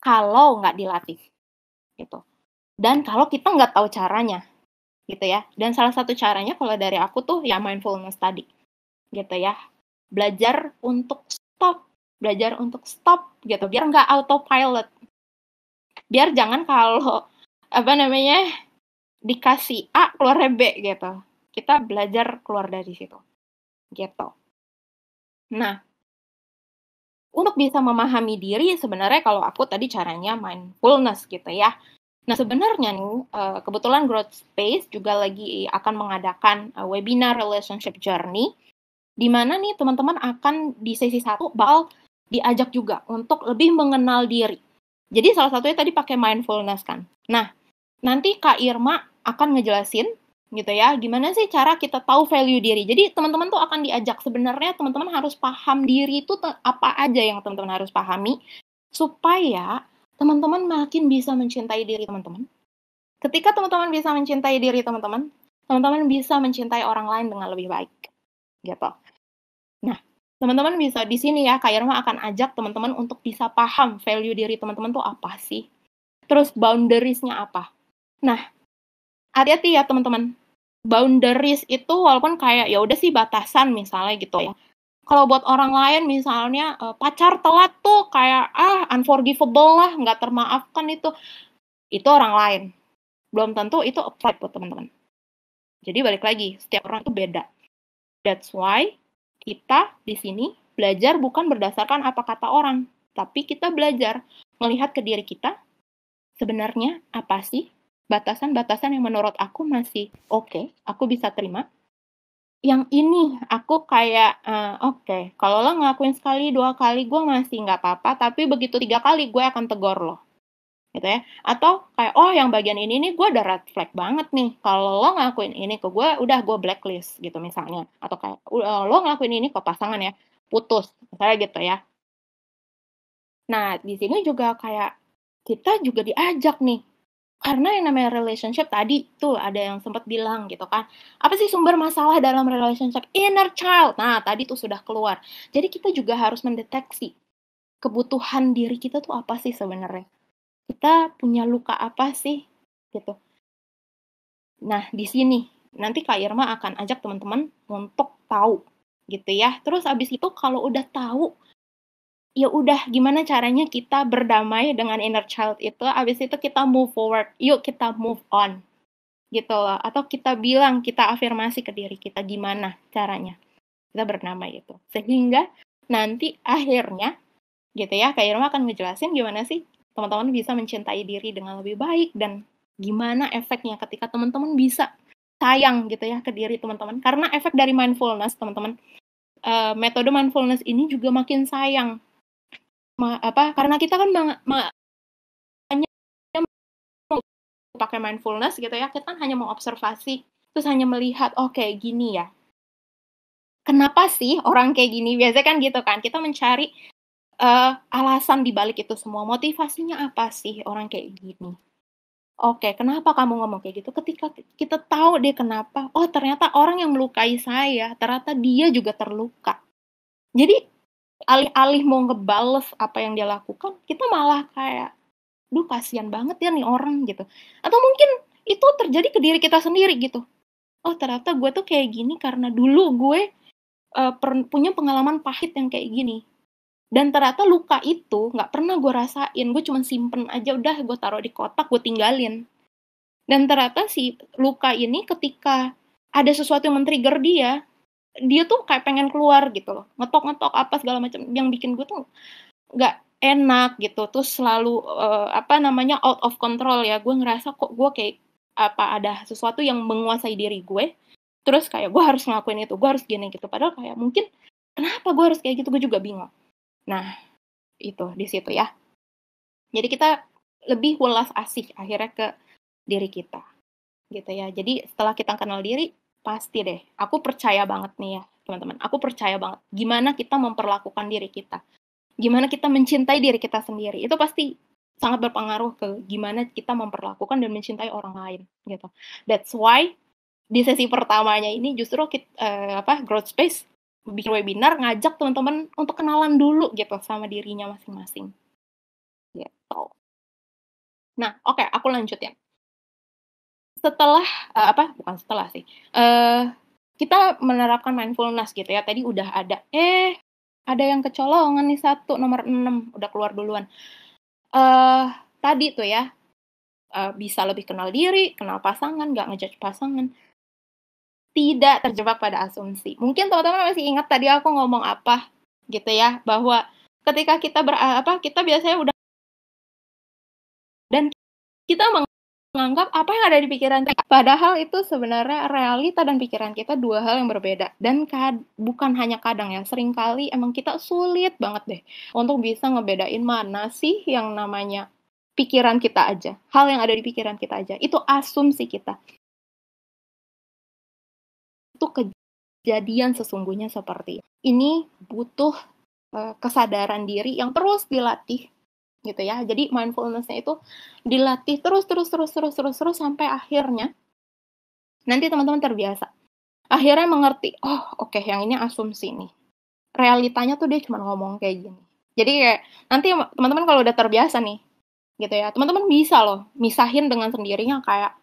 kalau nggak dilatih, gitu. Dan kalau kita nggak tahu caranya, gitu ya. Dan salah satu caranya kalau dari aku tuh ya mindfulness tadi, gitu ya. Belajar untuk stop, belajar untuk stop gitu, biar nggak autopilot. Biar jangan kalau apa namanya dikasih A keluar B gitu. Kita belajar keluar dari situ, gitu. Nah, untuk bisa memahami diri sebenarnya kalau aku tadi caranya mindfulness gitu ya. Nah, sebenarnya nih, eh, kebetulan Growth Space juga lagi akan mengadakan eh, webinar Relationship Journey, di mana nih teman-teman akan di sesi satu bakal diajak juga untuk lebih mengenal diri. Jadi salah satunya tadi pakai mindfulness kan. Nah, nanti Kak Irma akan ngejelasin gitu ya, gimana sih cara kita tahu value diri. Jadi teman-teman tuh akan diajak sebenarnya teman-teman harus paham diri itu apa aja yang teman-teman harus pahami supaya teman-teman makin bisa mencintai diri teman-teman. Ketika teman-teman bisa mencintai diri teman-teman, teman-teman bisa mencintai orang lain dengan lebih baik. Gitu. Nah, teman-teman bisa di sini ya, Kak Irma akan ajak teman-teman untuk bisa paham value diri teman-teman tuh apa sih. Terus boundaries-nya apa. Nah, hati-hati ya teman-teman. Boundaries itu walaupun kayak ya udah sih batasan misalnya gitu ya kalau buat orang lain misalnya uh, pacar telat tuh kayak ah unforgivable lah nggak termaafkan itu itu orang lain belum tentu itu apply buat teman-teman jadi balik lagi setiap orang itu beda that's why kita di sini belajar bukan berdasarkan apa kata orang tapi kita belajar melihat ke diri kita sebenarnya apa sih batasan-batasan yang menurut aku masih oke okay, aku bisa terima yang ini aku kayak uh, oke okay, kalau lo ngelakuin sekali dua kali gue masih nggak apa-apa tapi begitu tiga kali gue akan tegur lo gitu ya atau kayak oh yang bagian ini nih gue udah red flag banget nih kalau lo ngelakuin ini ke gue udah gue blacklist gitu misalnya atau kayak eh, lo ngelakuin ini ke pasangan ya putus misalnya gitu ya nah di sini juga kayak kita juga diajak nih karena yang namanya relationship tadi tuh ada yang sempat bilang gitu kan apa sih sumber masalah dalam relationship inner child nah tadi tuh sudah keluar jadi kita juga harus mendeteksi kebutuhan diri kita tuh apa sih sebenarnya kita punya luka apa sih gitu nah di sini nanti kak Irma akan ajak teman-teman untuk tahu gitu ya terus abis itu kalau udah tahu ya udah gimana caranya kita berdamai dengan inner child itu abis itu kita move forward yuk kita move on gitu loh atau kita bilang kita afirmasi ke diri kita gimana caranya kita bernama itu sehingga nanti akhirnya gitu ya Kak Irma akan ngejelasin gimana sih teman-teman bisa mencintai diri dengan lebih baik dan gimana efeknya ketika teman-teman bisa sayang gitu ya ke diri teman-teman karena efek dari mindfulness teman-teman uh, metode mindfulness ini juga makin sayang ma, apa karena kita kan ma, hanya mau pakai mindfulness gitu ya kita kan hanya mau observasi terus hanya melihat oh kayak gini ya kenapa sih orang kayak gini biasanya kan gitu kan kita mencari uh, alasan dibalik itu semua motivasinya apa sih orang kayak gini Oke, okay, kenapa kamu ngomong kayak gitu? Ketika kita tahu deh kenapa, oh ternyata orang yang melukai saya, ternyata dia juga terluka. Jadi alih-alih mau ngebales apa yang dia lakukan, kita malah kayak, duh kasihan banget ya nih orang gitu. Atau mungkin itu terjadi ke diri kita sendiri gitu. Oh ternyata gue tuh kayak gini karena dulu gue uh, punya pengalaman pahit yang kayak gini. Dan ternyata luka itu gak pernah gue rasain, gue cuma simpen aja udah gue taruh di kotak, gue tinggalin. Dan ternyata si luka ini ketika ada sesuatu yang men-trigger dia, dia tuh kayak pengen keluar gitu loh ngetok-ngetok apa segala macam yang bikin gue tuh nggak enak gitu terus selalu uh, apa namanya out of control ya gue ngerasa kok gue kayak apa ada sesuatu yang menguasai diri gue terus kayak gue harus ngelakuin itu gue harus gini gitu padahal kayak mungkin kenapa gue harus kayak gitu gue juga bingung nah itu di situ ya jadi kita lebih welas asih akhirnya ke diri kita gitu ya jadi setelah kita kenal diri Pasti deh, aku percaya banget nih ya, teman-teman. Aku percaya banget gimana kita memperlakukan diri kita. Gimana kita mencintai diri kita sendiri. Itu pasti sangat berpengaruh ke gimana kita memperlakukan dan mencintai orang lain gitu. That's why di sesi pertamanya ini justru kita, uh, eh, apa growth space bikin webinar ngajak teman-teman untuk kenalan dulu gitu sama dirinya masing-masing. Gitu. Nah, oke, okay, aku lanjut ya setelah uh, apa bukan setelah sih uh, kita menerapkan mindfulness gitu ya tadi udah ada eh ada yang kecolongan nih satu nomor enam udah keluar duluan uh, tadi tuh ya uh, bisa lebih kenal diri kenal pasangan nggak ngejudge pasangan tidak terjebak pada asumsi mungkin teman-teman masih ingat tadi aku ngomong apa gitu ya bahwa ketika kita ber apa kita biasanya udah dan kita meng menganggap apa yang ada di pikiran kita. Padahal itu sebenarnya realita dan pikiran kita dua hal yang berbeda. Dan kad bukan hanya kadang ya, seringkali emang kita sulit banget deh untuk bisa ngebedain mana sih yang namanya pikiran kita aja. Hal yang ada di pikiran kita aja. Itu asumsi kita. Itu kejadian sesungguhnya seperti ini butuh eh, kesadaran diri yang terus dilatih gitu ya. Jadi mindfulnessnya itu dilatih terus terus terus terus terus terus sampai akhirnya nanti teman-teman terbiasa. Akhirnya mengerti, oh oke okay, yang ini asumsi nih. Realitanya tuh dia cuma ngomong kayak gini. Jadi kayak nanti teman-teman kalau udah terbiasa nih gitu ya. Teman-teman bisa loh misahin dengan sendirinya kayak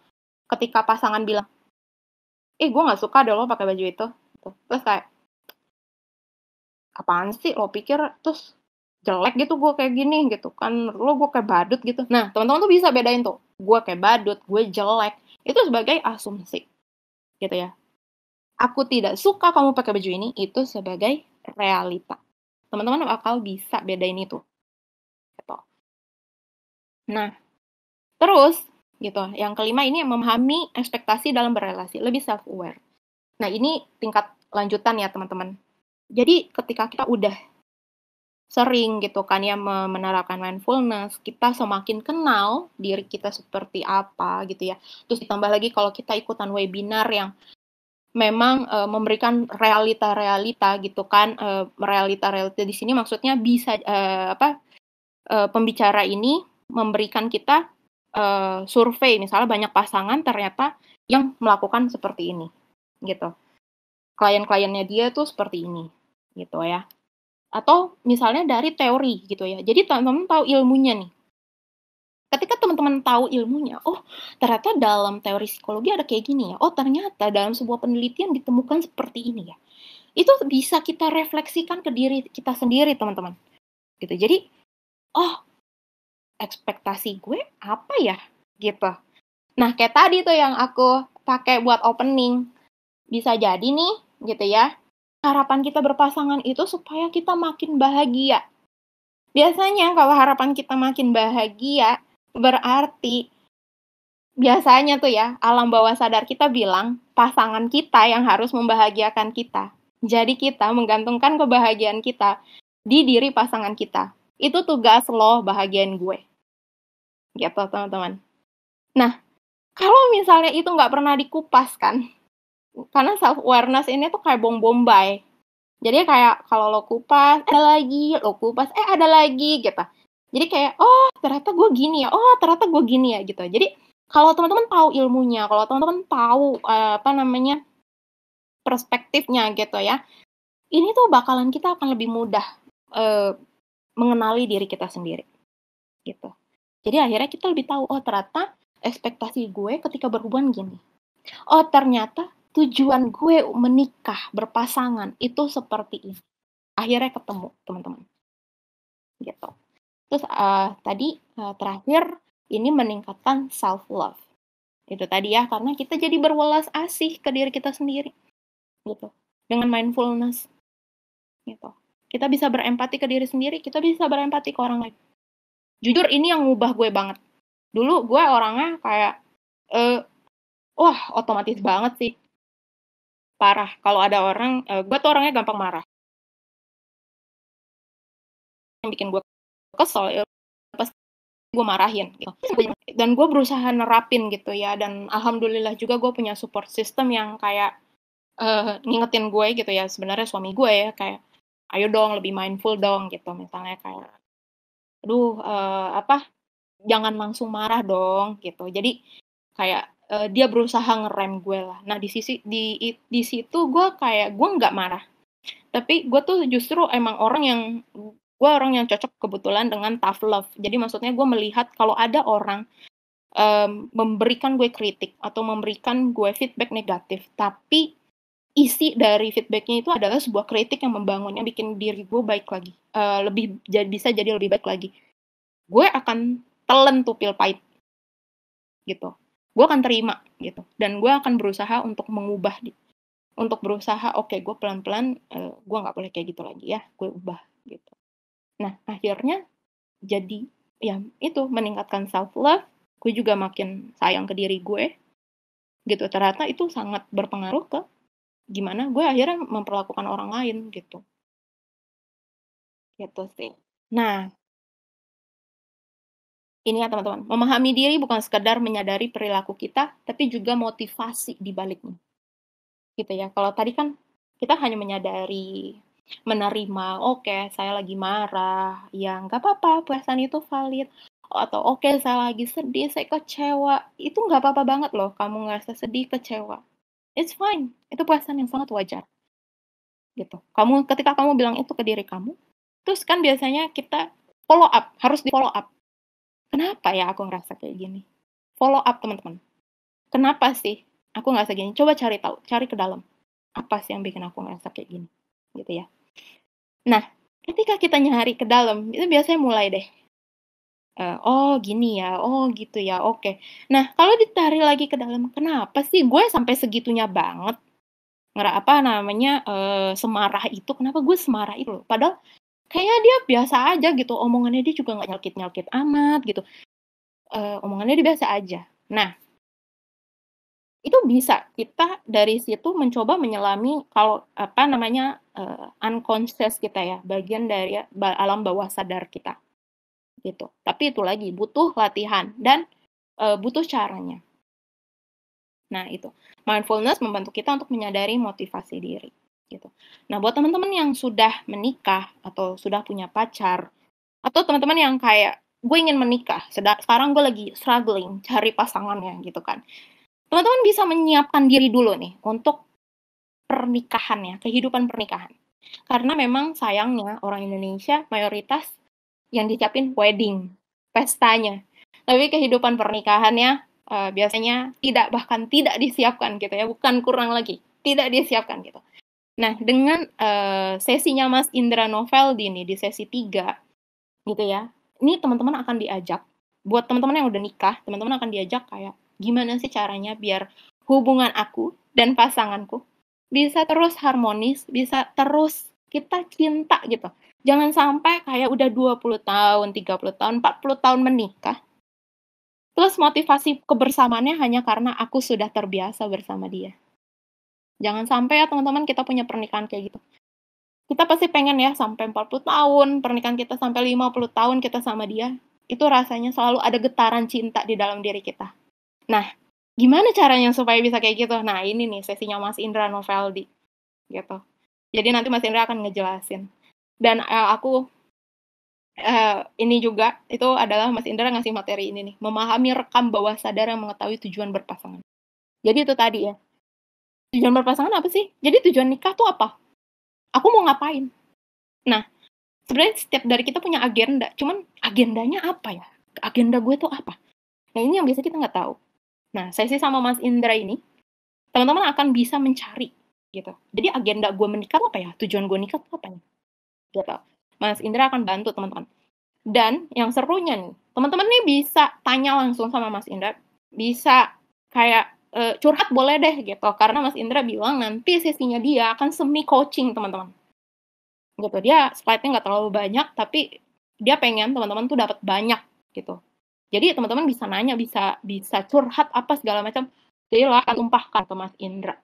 ketika pasangan bilang, "Eh, gue nggak suka deh lo pakai baju itu." Gitu. Terus kayak apaan sih lo pikir terus jelek gitu gue kayak gini gitu kan lo gue kayak badut gitu nah teman-teman tuh bisa bedain tuh gue kayak badut gue jelek itu sebagai asumsi gitu ya aku tidak suka kamu pakai baju ini itu sebagai realita teman-teman bakal bisa bedain itu gitu nah terus gitu yang kelima ini memahami ekspektasi dalam berrelasi lebih self aware nah ini tingkat lanjutan ya teman-teman jadi ketika kita udah sering gitu kan ya menerapkan mindfulness, kita semakin kenal diri kita seperti apa gitu ya. Terus ditambah lagi kalau kita ikutan webinar yang memang uh, memberikan realita-realita gitu kan, eh, realita-realita di sini maksudnya bisa uh, apa uh, pembicara ini memberikan kita uh, survei misalnya banyak pasangan ternyata yang melakukan seperti ini gitu. Klien-kliennya dia tuh seperti ini gitu ya atau misalnya dari teori gitu ya. Jadi teman-teman tahu ilmunya nih. Ketika teman-teman tahu ilmunya, oh ternyata dalam teori psikologi ada kayak gini ya. Oh ternyata dalam sebuah penelitian ditemukan seperti ini ya. Itu bisa kita refleksikan ke diri kita sendiri teman-teman. Gitu. Jadi, oh ekspektasi gue apa ya gitu. Nah kayak tadi tuh yang aku pakai buat opening. Bisa jadi nih gitu ya harapan kita berpasangan itu supaya kita makin bahagia. Biasanya kalau harapan kita makin bahagia, berarti biasanya tuh ya, alam bawah sadar kita bilang pasangan kita yang harus membahagiakan kita. Jadi kita menggantungkan kebahagiaan kita di diri pasangan kita. Itu tugas lo bahagian gue. Gitu teman-teman. Nah, kalau misalnya itu nggak pernah dikupas kan, karena self awareness ini tuh kayak bom bombay jadi kayak kalau lo kupas ada lagi lo kupas eh ada lagi gitu jadi kayak oh ternyata gue gini ya oh ternyata gue gini ya gitu jadi kalau teman-teman tahu ilmunya kalau teman-teman tahu uh, apa namanya perspektifnya gitu ya ini tuh bakalan kita akan lebih mudah uh, mengenali diri kita sendiri gitu jadi akhirnya kita lebih tahu oh ternyata ekspektasi gue ketika berhubungan gini oh ternyata tujuan gue menikah berpasangan itu seperti ini akhirnya ketemu teman-teman gitu terus uh, tadi uh, terakhir ini meningkatkan self love itu tadi ya karena kita jadi berwelas asih ke diri kita sendiri gitu dengan mindfulness gitu kita bisa berempati ke diri sendiri kita bisa berempati ke orang lain jujur ini yang ngubah gue banget dulu gue orangnya kayak eh, wah otomatis banget sih parah kalau ada orang uh, eh, gue tuh orangnya gampang marah yang bikin gue kesel ya pasti gue marahin gitu. dan gue berusaha nerapin gitu ya dan alhamdulillah juga gue punya support system yang kayak uh, ngingetin gue gitu ya sebenarnya suami gue ya kayak ayo dong lebih mindful dong gitu misalnya kayak aduh uh, apa jangan langsung marah dong gitu jadi kayak uh, dia berusaha ngerem gue lah nah di sisi di di situ gue kayak gue nggak marah tapi gue tuh justru emang orang yang gue orang yang cocok kebetulan dengan tough love jadi maksudnya gue melihat kalau ada orang um, memberikan gue kritik atau memberikan gue feedback negatif tapi isi dari feedbacknya itu adalah sebuah kritik yang membangun yang bikin diri gue baik lagi uh, lebih jadi bisa jadi lebih baik lagi gue akan telan tuh pil pahit gitu gue akan terima gitu dan gue akan berusaha untuk mengubah untuk berusaha oke okay, gue pelan pelan uh, eh, gue nggak boleh kayak gitu lagi ya gue ubah gitu nah akhirnya jadi ya itu meningkatkan self love gue juga makin sayang ke diri gue gitu ternyata itu sangat berpengaruh ke gimana gue akhirnya memperlakukan orang lain gitu gitu sih nah ini ya teman-teman, memahami diri bukan sekedar menyadari perilaku kita, tapi juga motivasi di baliknya. Gitu ya. Kalau tadi kan kita hanya menyadari, menerima, oke, okay, saya lagi marah, ya nggak apa-apa, perasaan itu valid. Atau oke, okay, saya lagi sedih, saya kecewa. Itu nggak apa-apa banget loh, kamu ngerasa sedih, kecewa. It's fine. Itu perasaan yang sangat wajar. Gitu. Kamu ketika kamu bilang itu ke diri kamu, terus kan biasanya kita follow up, harus di follow up kenapa ya aku ngerasa kayak gini? Follow up teman-teman. Kenapa sih aku ngerasa gini? Coba cari tahu, cari ke dalam. Apa sih yang bikin aku ngerasa kayak gini? Gitu ya. Nah, ketika kita nyari ke dalam, itu biasanya mulai deh. Uh, oh gini ya, oh gitu ya, oke. Okay. Nah, kalau ditarik lagi ke dalam, kenapa sih gue sampai segitunya banget? ngera apa namanya, uh, semarah itu, kenapa gue semarah itu? Padahal kayaknya dia biasa aja gitu omongannya dia juga nggak nyelkit nyelkit amat gitu uh, omongannya dia biasa aja nah itu bisa kita dari situ mencoba menyelami kalau apa namanya uh, unconscious kita ya bagian dari alam bawah sadar kita gitu tapi itu lagi butuh latihan dan uh, butuh caranya nah itu mindfulness membantu kita untuk menyadari motivasi diri gitu. Nah, buat teman-teman yang sudah menikah atau sudah punya pacar atau teman-teman yang kayak gue ingin menikah, sekarang gue lagi struggling cari pasangannya gitu kan. Teman-teman bisa menyiapkan diri dulu nih untuk pernikahan ya, kehidupan pernikahan. Karena memang sayangnya orang Indonesia mayoritas yang dicapin wedding, pestanya. Tapi kehidupan pernikahannya uh, biasanya tidak bahkan tidak disiapkan gitu ya, bukan kurang lagi, tidak disiapkan gitu. Nah, dengan uh, sesinya Mas Indra Noveldi ini di sesi 3 gitu ya. Ini teman-teman akan diajak buat teman-teman yang udah nikah, teman-teman akan diajak kayak gimana sih caranya biar hubungan aku dan pasanganku bisa terus harmonis, bisa terus kita cinta gitu. Jangan sampai kayak udah 20 tahun, 30 tahun, 40 tahun menikah. Terus motivasi kebersamaannya hanya karena aku sudah terbiasa bersama dia. Jangan sampai ya teman-teman kita punya pernikahan kayak gitu. Kita pasti pengen ya sampai 40 tahun, pernikahan kita sampai 50 tahun kita sama dia. Itu rasanya selalu ada getaran cinta di dalam diri kita. Nah, gimana caranya supaya bisa kayak gitu? Nah, ini nih sesinya Mas Indra Noveldi. Gitu. Jadi nanti Mas Indra akan ngejelasin. Dan uh, aku uh, ini juga itu adalah Mas Indra ngasih materi ini nih, memahami rekam bawah sadar yang mengetahui tujuan berpasangan. Jadi itu tadi ya, tujuan berpasangan apa sih? Jadi tujuan nikah tuh apa? Aku mau ngapain? Nah, sebenarnya setiap dari kita punya agenda, cuman agendanya apa ya? Agenda gue tuh apa? Nah, ini yang biasa kita nggak tahu. Nah, saya sih sama Mas Indra ini, teman-teman akan bisa mencari gitu. Jadi agenda gue menikah apa ya? Tujuan gue nikah tuh apa ya? Gitu. Mas Indra akan bantu teman-teman. Dan yang serunya nih, teman-teman nih bisa tanya langsung sama Mas Indra, bisa kayak uh, curhat boleh deh gitu karena Mas Indra bilang nanti sesinya dia akan semi coaching teman-teman gitu dia slide-nya nggak terlalu banyak tapi dia pengen teman-teman tuh dapat banyak gitu jadi teman-teman bisa nanya bisa bisa curhat apa segala macam jadi lah akan tumpahkan ke Mas Indra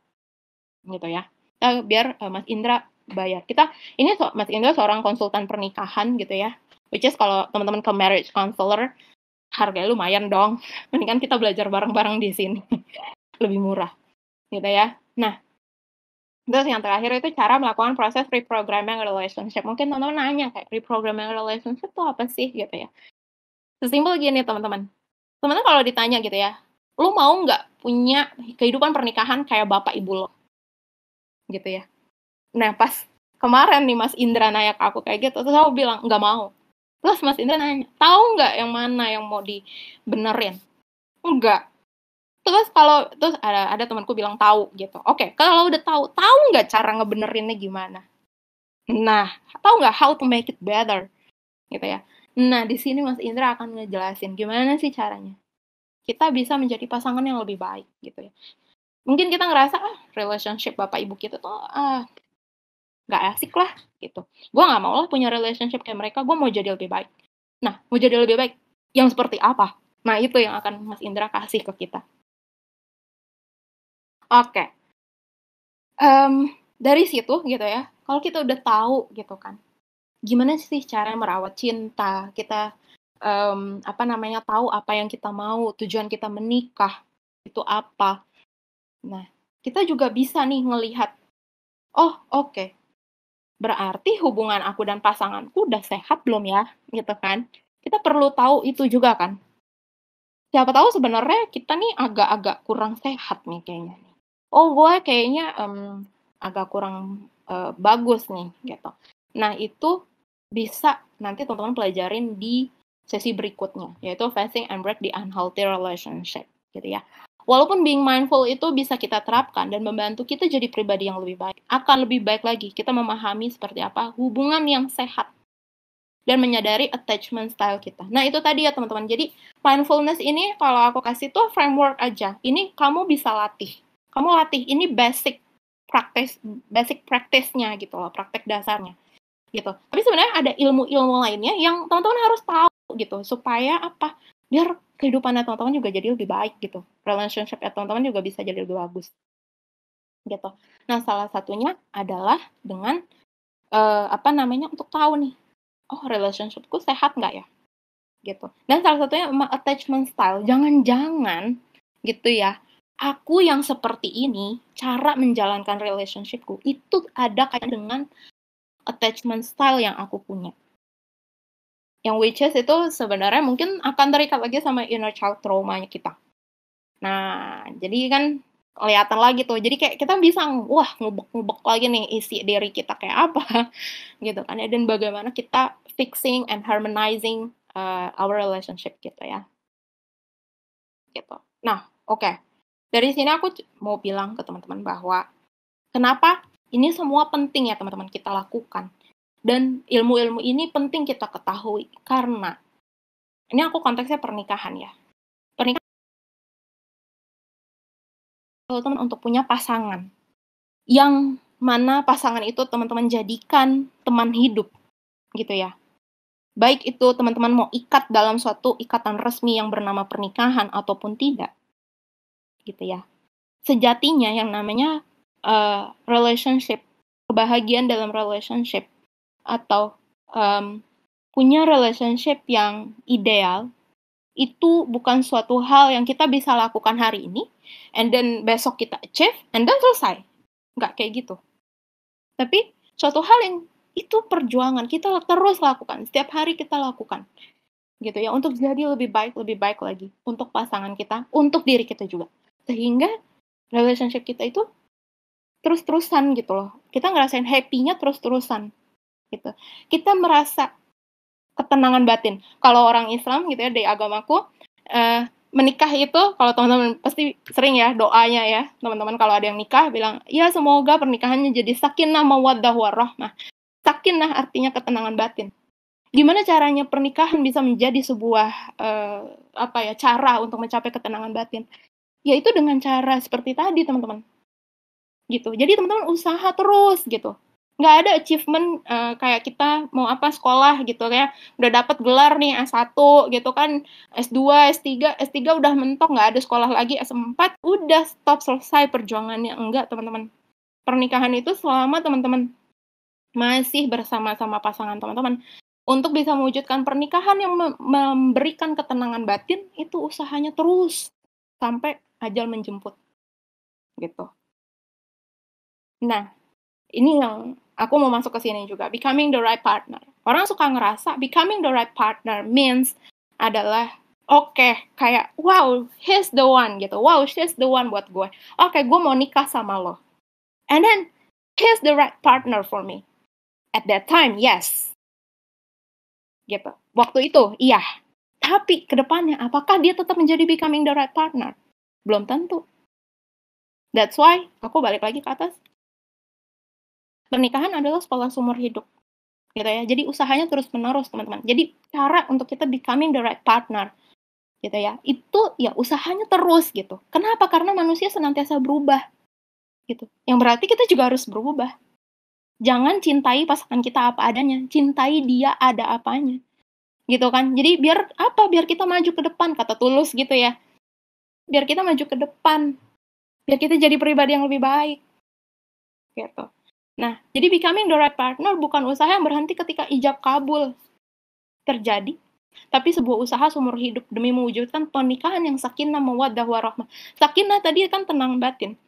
gitu ya nah, biar uh, Mas Indra bayar kita ini so, Mas Indra seorang konsultan pernikahan gitu ya which is kalau teman-teman ke marriage counselor harganya lumayan dong. Mendingan kita belajar bareng-bareng di sini. Lebih murah. Gitu ya. Nah, terus yang terakhir itu cara melakukan proses reprogramming relationship. Mungkin teman-teman nanya kayak reprogramming relationship itu apa sih gitu ya. Sesimpel gini teman-teman. Teman-teman kalau ditanya gitu ya, lu mau nggak punya kehidupan pernikahan kayak bapak ibu lo? Gitu ya. Nah, pas kemarin nih Mas Indra nanya ke aku kayak gitu, terus aku bilang, nggak mau Terus Mas Indra nanya, tahu nggak yang mana yang mau dibenerin? Enggak. Terus kalau terus ada ada temanku bilang tahu gitu. Oke, okay, kalau udah tahu, tahu nggak cara ngebenerinnya gimana? Nah, tahu nggak how to make it better? Gitu ya. Nah, di sini Mas Indra akan ngejelasin gimana sih caranya. Kita bisa menjadi pasangan yang lebih baik gitu ya. Mungkin kita ngerasa ah relationship bapak ibu kita tuh ah nggak asik lah gitu gue nggak mau lah punya relationship kayak mereka gue mau jadi lebih baik nah mau jadi lebih baik yang seperti apa nah itu yang akan mas Indra kasih ke kita oke okay. um, dari situ gitu ya kalau kita udah tahu gitu kan gimana sih cara merawat cinta kita um, apa namanya tahu apa yang kita mau tujuan kita menikah itu apa nah kita juga bisa nih ngelihat oh oke okay berarti hubungan aku dan pasanganku udah sehat belum ya gitu kan kita perlu tahu itu juga kan siapa tahu sebenarnya kita nih agak-agak kurang sehat nih kayaknya oh gue kayaknya um, agak kurang uh, bagus nih gitu nah itu bisa nanti teman-teman pelajarin di sesi berikutnya yaitu facing and break the unhealthy relationship gitu ya Walaupun being mindful itu bisa kita terapkan dan membantu kita jadi pribadi yang lebih baik, akan lebih baik lagi kita memahami seperti apa hubungan yang sehat dan menyadari attachment style kita. Nah, itu tadi ya teman-teman. Jadi, mindfulness ini kalau aku kasih tuh framework aja. Ini kamu bisa latih. Kamu latih ini basic practice, basic practicenya gitu loh, praktek dasarnya. Gitu. Tapi sebenarnya ada ilmu-ilmu lainnya yang teman-teman harus tahu gitu supaya apa? biar kehidupannya teman-teman juga jadi lebih baik gitu relationship ya teman-teman juga bisa jadi lebih bagus gitu nah salah satunya adalah dengan uh, apa namanya untuk tahu nih oh relationshipku sehat nggak ya gitu dan salah satunya attachment style jangan-jangan gitu ya aku yang seperti ini cara menjalankan relationshipku itu ada kaitan dengan attachment style yang aku punya yang witches itu sebenarnya mungkin akan terikat lagi sama inner child traumanya kita. Nah, jadi kan kelihatan lagi tuh. Jadi kayak kita bisa wah ngebek ngebek lagi nih isi diri kita kayak apa gitu kan ya dan bagaimana kita fixing and harmonizing uh, our relationship gitu ya. Gitu. Nah, oke. Okay. Dari sini aku mau bilang ke teman-teman bahwa kenapa ini semua penting ya teman-teman kita lakukan dan ilmu-ilmu ini penting kita ketahui karena ini aku konteksnya pernikahan ya. Pernikahan teman untuk punya pasangan yang mana pasangan itu teman-teman jadikan teman hidup gitu ya. Baik itu teman-teman mau ikat dalam suatu ikatan resmi yang bernama pernikahan ataupun tidak. Gitu ya. Sejatinya yang namanya uh, relationship, kebahagiaan dalam relationship atau um, punya relationship yang ideal itu bukan suatu hal yang kita bisa lakukan hari ini and then besok kita achieve and then selesai nggak kayak gitu tapi suatu hal yang itu perjuangan kita terus lakukan setiap hari kita lakukan gitu ya untuk jadi lebih baik lebih baik lagi untuk pasangan kita untuk diri kita juga sehingga relationship kita itu terus-terusan gitu loh kita ngerasain happy-nya terus-terusan gitu. Kita merasa ketenangan batin. Kalau orang Islam gitu ya dari agamaku uh, menikah itu kalau teman-teman pasti sering ya doanya ya teman-teman kalau ada yang nikah bilang ya semoga pernikahannya jadi sakinah mawaddah warahmah sakinah artinya ketenangan batin gimana caranya pernikahan bisa menjadi sebuah uh, apa ya cara untuk mencapai ketenangan batin yaitu dengan cara seperti tadi teman-teman gitu jadi teman-teman usaha terus gitu nggak ada achievement uh, kayak kita mau apa sekolah gitu ya udah dapat gelar nih S1 gitu kan S2 S3 S3 udah mentok nggak ada sekolah lagi S4 udah stop selesai perjuangannya enggak teman-teman pernikahan itu selama teman-teman masih bersama-sama pasangan teman-teman untuk bisa mewujudkan pernikahan yang memberikan ketenangan batin itu usahanya terus sampai ajal menjemput gitu nah ini yang aku mau masuk ke sini juga becoming the right partner orang suka ngerasa becoming the right partner means adalah oke okay, kayak wow he's the one gitu wow she's the one buat gue oke okay, gue mau nikah sama lo and then he's the right partner for me at that time yes gitu waktu itu iya tapi kedepannya apakah dia tetap menjadi becoming the right partner belum tentu that's why aku balik lagi ke atas pernikahan adalah sekolah seumur hidup gitu ya jadi usahanya terus menerus teman-teman jadi cara untuk kita becoming the right partner gitu ya itu ya usahanya terus gitu kenapa karena manusia senantiasa berubah gitu yang berarti kita juga harus berubah jangan cintai pasangan kita apa adanya cintai dia ada apanya gitu kan jadi biar apa biar kita maju ke depan kata tulus gitu ya biar kita maju ke depan biar kita jadi pribadi yang lebih baik gitu Nah, jadi becoming the right partner bukan usaha yang berhenti ketika ijab kabul terjadi, tapi sebuah usaha seumur hidup demi mewujudkan pernikahan yang sakinah mawaddah warahmah. Sakinah tadi kan tenang batin.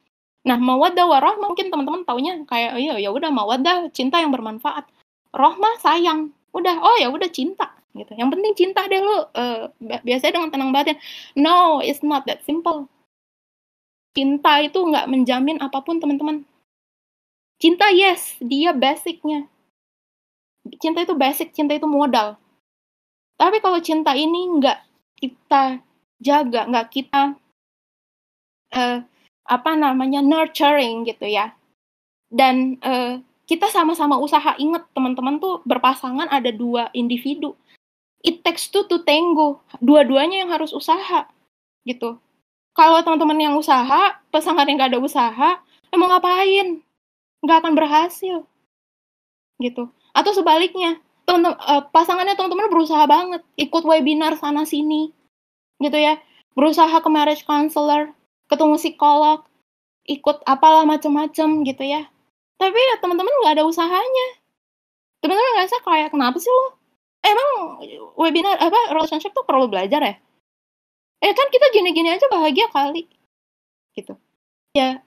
Nah, mawaddah warahmah mungkin teman-teman taunya kayak oh, ya ya udah mawaddah cinta yang bermanfaat. Rohmah sayang. Udah, oh ya udah cinta gitu. Yang penting cinta deh lu uh, biasanya dengan tenang batin. No, it's not that simple. Cinta itu nggak menjamin apapun, teman-teman Cinta yes, dia basicnya. Cinta itu basic, cinta itu modal. Tapi kalau cinta ini nggak kita jaga, nggak kita uh, apa namanya nurturing gitu ya. Dan uh, kita sama-sama usaha inget teman-teman tuh berpasangan ada dua individu. It takes two to tango. Dua-duanya yang harus usaha gitu kalau teman-teman yang usaha, pasangan yang nggak ada usaha, emang ngapain? nggak akan berhasil gitu atau sebaliknya -temen, uh, eh, pasangannya teman-teman berusaha banget ikut webinar sana sini gitu ya berusaha ke marriage counselor ketemu psikolog ikut apalah macem-macem gitu ya tapi ya teman-teman nggak ada usahanya teman-teman ngerasa kayak kenapa sih lo emang webinar apa relationship tuh perlu belajar ya eh kan kita gini-gini aja bahagia kali gitu ya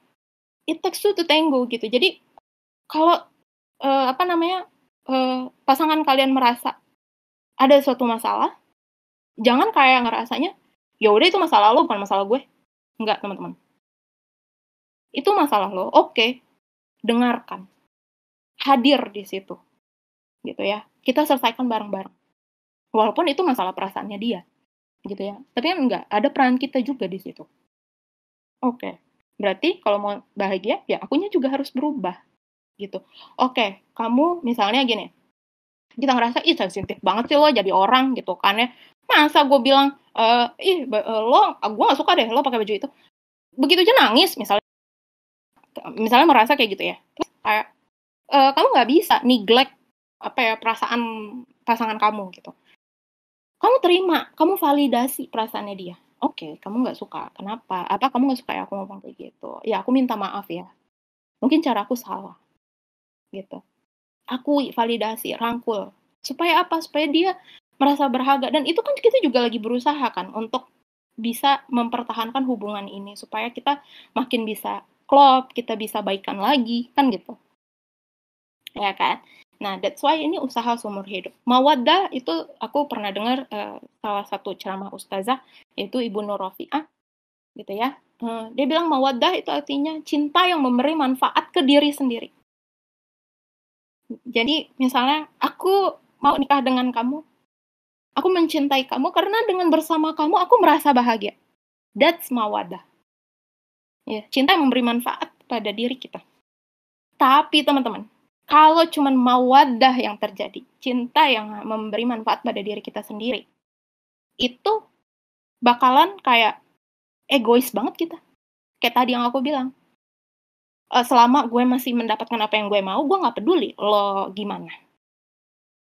itu takes two to tango gitu jadi kalau uh, apa namanya uh, pasangan kalian merasa ada suatu masalah, jangan kayak ngerasanya ya udah itu masalah lo bukan masalah gue. Enggak, teman-teman. Itu masalah lo. Oke. Okay. Dengarkan. Hadir di situ. Gitu ya. Kita selesaikan bareng-bareng. Walaupun itu masalah perasaannya dia. Gitu ya. Tapi kan enggak, ada peran kita juga di situ. Oke. Okay. Berarti kalau mau bahagia, ya akunya juga harus berubah gitu. Oke, okay, kamu misalnya gini, kita ngerasa ih sensitif banget sih lo jadi orang gitu karena ya. Masa gue bilang, e, ih eh, lo, gue gak suka deh lo pakai baju itu. Begitu aja nangis misalnya, misalnya merasa kayak gitu ya. Terus kayak, e, kamu gak bisa neglect apa ya perasaan pasangan kamu gitu. Kamu terima, kamu validasi perasaannya dia. Oke, okay, kamu nggak suka. Kenapa? Apa kamu nggak suka ya aku ngomong kayak gitu? Ya aku minta maaf ya. Mungkin cara aku salah gitu. Akui, validasi, rangkul. Supaya apa? Supaya dia merasa berharga dan itu kan kita juga lagi berusaha kan untuk bisa mempertahankan hubungan ini supaya kita makin bisa klop, kita bisa baikan lagi, kan gitu. Ya kan? Nah, that's why ini usaha seumur hidup. Mawaddah itu aku pernah dengar uh, salah satu ceramah ustazah yaitu Ibu Nur rofiah, gitu ya. Uh, dia bilang mawaddah itu artinya cinta yang memberi manfaat ke diri sendiri. Jadi misalnya aku mau nikah dengan kamu, aku mencintai kamu karena dengan bersama kamu aku merasa bahagia. That's mawadah. Ya, cinta yang memberi manfaat pada diri kita. Tapi teman-teman, kalau cuma mawadah yang terjadi, cinta yang memberi manfaat pada diri kita sendiri, itu bakalan kayak egois banget kita. Kayak tadi yang aku bilang, Eh, selama gue masih mendapatkan apa yang gue mau gue nggak peduli lo gimana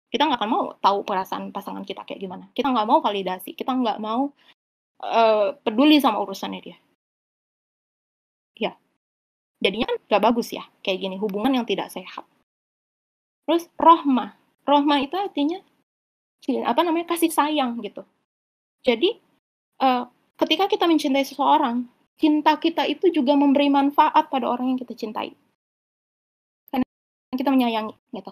kita nggak akan mau tahu perasaan pasangan kita kayak gimana kita nggak mau validasi kita nggak mau uh, peduli sama urusannya dia ya jadinya kan nggak bagus ya kayak gini hubungan yang tidak sehat terus rohma rohma itu artinya apa namanya kasih sayang gitu jadi uh, ketika kita mencintai seseorang cinta kita itu juga memberi manfaat pada orang yang kita cintai. Karena kita menyayangi gitu.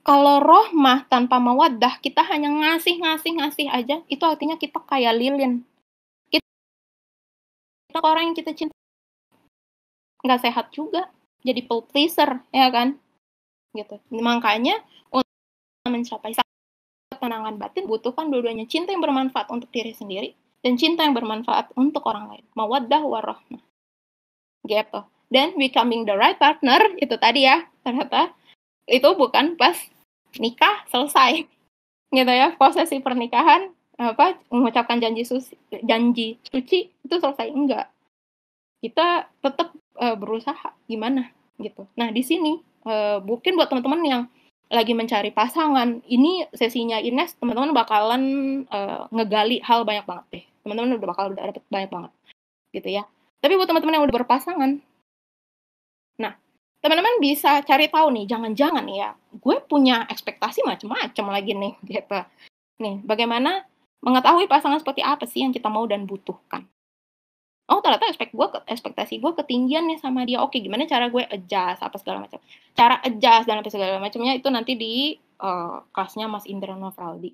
Kalau rohmah tanpa mawaddah, kita hanya ngasih-ngasih-ngasih aja, itu artinya kita kayak lilin. Kita, kita orang yang kita cintai nggak sehat juga, jadi people pleaser, ya kan? Gitu. Makanya untuk mencapai ketenangan batin butuhkan dua-duanya cinta yang bermanfaat untuk diri sendiri dan cinta yang bermanfaat untuk orang lain. Mawaddah warahmah. Gitu. Dan becoming the right partner, itu tadi ya, ternyata itu bukan pas nikah selesai. Gitu ya, prosesi pernikahan, apa mengucapkan janji suci, janji suci itu selesai enggak. Kita tetap uh, eh, berusaha gimana gitu. Nah, di sini uh, mungkin buat teman-teman yang lagi mencari pasangan, ini sesinya Ines teman-teman bakalan uh, ngegali hal banyak banget deh. Teman-teman udah bakal udah dapet banyak banget. Gitu ya. Tapi buat teman-teman yang udah berpasangan, nah, teman-teman bisa cari tahu nih, jangan-jangan ya, gue punya ekspektasi macam-macam lagi nih, gitu. Nih, bagaimana mengetahui pasangan seperti apa sih yang kita mau dan butuhkan oh ternyata expect gue ekspektasi gue ketinggian nih sama dia oke gimana cara gue adjust apa segala macam cara adjust dan apa segala macamnya itu nanti di uh, kelasnya Mas Indra Novraldi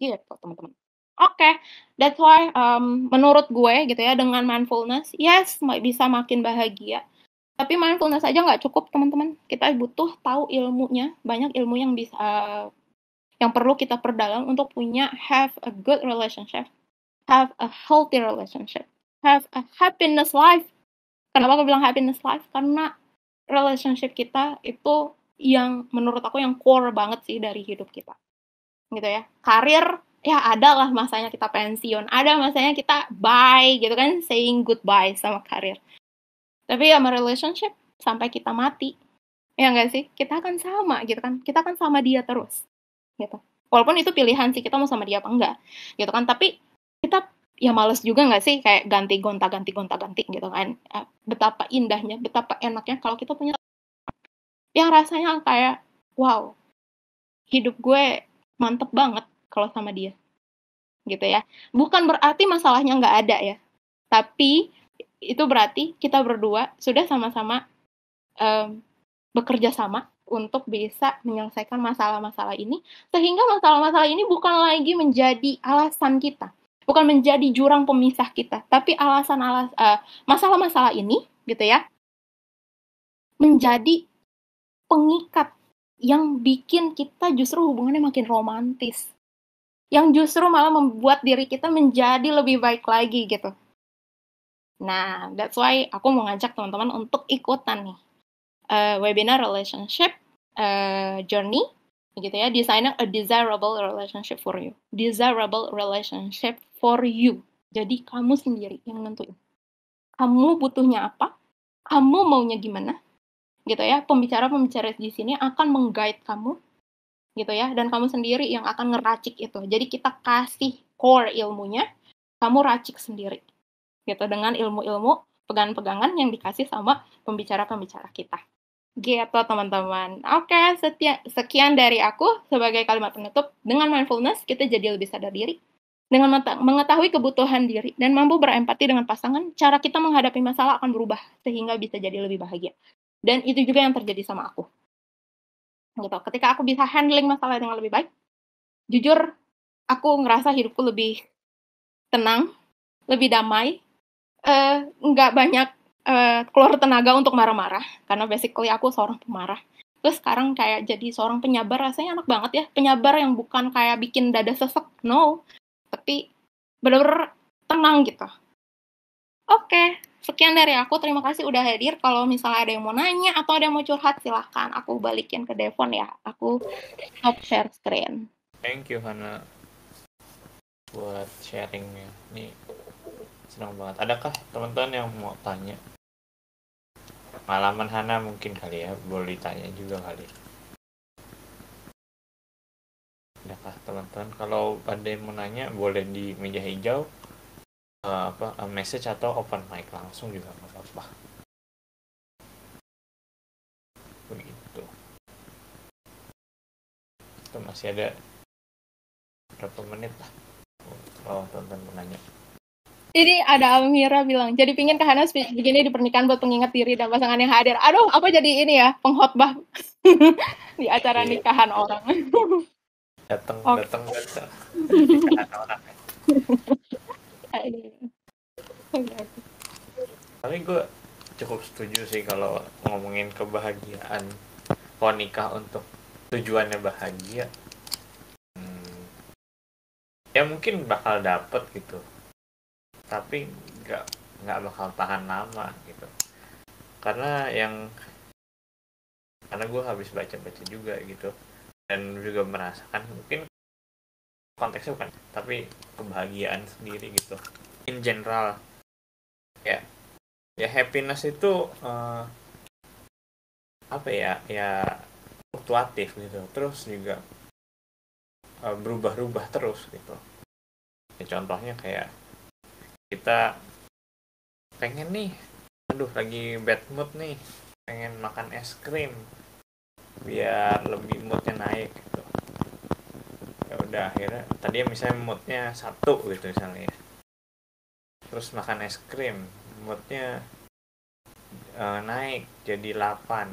gitu teman-teman oke okay. that's why um, menurut gue gitu ya dengan mindfulness yes bisa makin bahagia tapi mindfulness aja nggak cukup teman-teman kita butuh tahu ilmunya banyak ilmu yang bisa uh, yang perlu kita perdalam untuk punya have a good relationship have a healthy relationship have a happiness life. Kenapa aku bilang happiness life? Karena relationship kita itu yang menurut aku yang core banget sih dari hidup kita. Gitu ya. Karir ya ada lah masanya kita pensiun, ada masanya kita bye gitu kan, saying goodbye sama karir. Tapi sama relationship sampai kita mati, ya nggak sih? Kita akan sama gitu kan, kita akan sama dia terus gitu. Walaupun itu pilihan sih kita mau sama dia apa enggak gitu kan, tapi ya males juga nggak sih kayak ganti gonta ganti gonta ganti gitu kan eh, betapa indahnya betapa enaknya kalau kita punya yang rasanya kayak wow hidup gue mantep banget kalau sama dia gitu ya bukan berarti masalahnya nggak ada ya tapi itu berarti kita berdua sudah sama-sama um, bekerja sama untuk bisa menyelesaikan masalah-masalah ini sehingga masalah-masalah ini bukan lagi menjadi alasan kita bukan menjadi jurang pemisah kita, tapi alasan alas masalah eh, masalah-masalah ini gitu ya menjadi pengikat yang bikin kita justru hubungannya makin romantis. Yang justru malah membuat diri kita menjadi lebih baik lagi gitu. Nah, that's why aku mau ngajak teman-teman untuk ikutan nih uh, webinar relationship uh, journey gitu ya designing a desirable relationship for you desirable relationship for you jadi kamu sendiri yang nentuin kamu butuhnya apa kamu maunya gimana gitu ya pembicara-pembicara di sini akan mengguide kamu gitu ya dan kamu sendiri yang akan ngeracik itu jadi kita kasih core ilmunya kamu racik sendiri gitu dengan ilmu-ilmu pegangan-pegangan yang dikasih sama pembicara-pembicara kita gitu teman-teman. Oke, setia, sekian dari aku sebagai kalimat penutup. Dengan mindfulness, kita jadi lebih sadar diri. Dengan mengetahui kebutuhan diri dan mampu berempati dengan pasangan, cara kita menghadapi masalah akan berubah sehingga bisa jadi lebih bahagia. Dan itu juga yang terjadi sama aku. Gitu. Ketika aku bisa handling masalah dengan lebih baik, jujur aku ngerasa hidupku lebih tenang, lebih damai, eh, nggak banyak Eh, keluar tenaga untuk marah-marah karena basically aku seorang pemarah terus sekarang kayak jadi seorang penyabar rasanya enak banget ya penyabar yang bukan kayak bikin dada sesek no tapi bener-bener tenang gitu oke sekian dari aku terima kasih udah hadir kalau misalnya ada yang mau nanya atau ada yang mau curhat silahkan aku balikin ke Devon ya aku stop share screen thank you Hana buat sharingnya nih senang banget adakah teman-teman yang mau tanya pengalaman Hana mungkin kali ya boleh ditanya juga kali Nah, teman-teman kalau ada yang mau nanya boleh di meja hijau uh, apa uh, message atau open mic langsung juga nggak apa-apa begitu Itu masih ada berapa menit lah kalau oh, teman-teman mau nanya ini ada Almira bilang, jadi pingin ke Hana begini di pernikahan buat pengingat diri dan pasangan yang hadir. Aduh, apa jadi ini ya, pengkhotbah di acara iya. nikahan orang. datang, okay. datang, datang. Tapi gue cukup setuju sih kalau ngomongin kebahagiaan kalau nikah untuk tujuannya bahagia hmm, ya mungkin bakal dapet gitu tapi nggak nggak bakal tahan lama gitu karena yang karena gue habis baca-baca juga gitu dan juga merasakan mungkin konteksnya bukan tapi kebahagiaan sendiri gitu in general ya ya happiness itu uh, apa ya ya fluktuatif gitu terus juga uh, eh, berubah-ubah terus gitu ya, contohnya kayak kita pengen nih aduh lagi bad mood nih pengen makan es krim biar lebih moodnya naik gitu ya udah akhirnya tadi misalnya moodnya satu gitu misalnya ya. terus makan es krim moodnya uh, naik jadi 8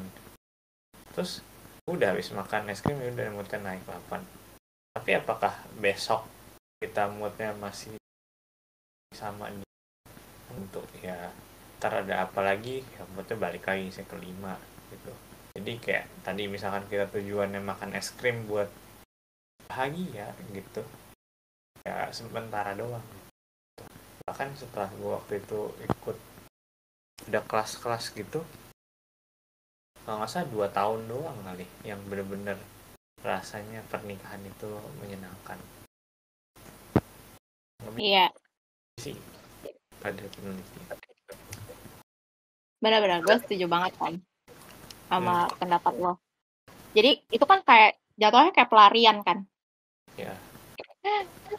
terus udah habis makan es krim ya udah moodnya naik 8 tapi apakah besok kita moodnya masih sama nih untuk ya ntar ada apa lagi ya buatnya balik lagi saya kelima gitu jadi kayak tadi misalkan kita tujuannya makan es krim buat bahagia gitu ya sementara doang gitu. bahkan setelah gue waktu itu ikut ada kelas-kelas gitu kalau nggak salah dua tahun doang kali yang bener-bener rasanya pernikahan itu menyenangkan iya sih ada penulisnya benar-benar gue setuju banget kan sama hmm. pendapat lo jadi itu kan kayak jatuhnya kayak pelarian kan ya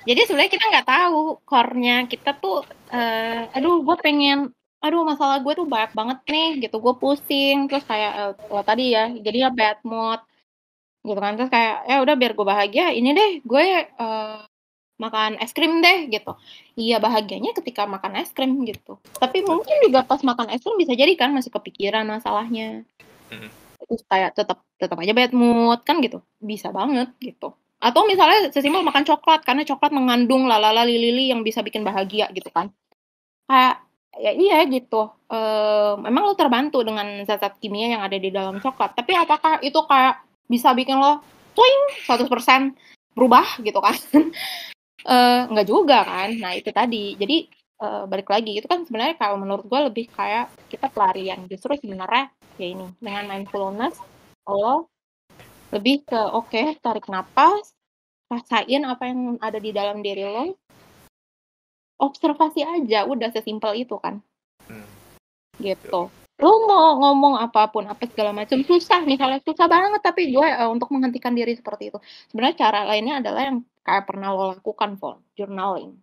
jadi sebenarnya kita nggak tahu core-nya kita tuh uh, aduh gue pengen aduh masalah gue tuh banyak banget nih gitu gue pusing terus kayak eh, lo uh, tadi ya jadi ya bad mood gitu kan terus kayak ya udah biar gue bahagia ini deh gue ya, uh, makan es krim deh gitu. Iya bahagianya ketika makan es krim gitu. Tapi mungkin juga pas makan es krim bisa jadi kan masih kepikiran masalahnya. Hmm. Terus kayak tetap tetap aja bad mood kan gitu. Bisa banget gitu. Atau misalnya sesimpel makan coklat karena coklat mengandung lalala lili yang bisa bikin bahagia gitu kan. Kayak ya iya gitu. Ehm, emang lo terbantu dengan zat-zat kimia yang ada di dalam coklat. Tapi apakah itu kayak bisa bikin lo twing 100% berubah gitu kan Uh, nggak juga kan nah itu tadi jadi uh, balik lagi itu kan sebenarnya kalau menurut gue lebih kayak kita pelarian justru sebenarnya ya ini dengan mindfulness lo lebih ke oke okay, tarik nafas rasain apa yang ada di dalam diri lo observasi aja udah sesimpel itu kan hmm. gitu lu mau ngomong apapun apa segala macam susah misalnya susah banget tapi gue uh, untuk menghentikan diri seperti itu sebenarnya cara lainnya adalah yang kayak pernah lo lakukan Von journaling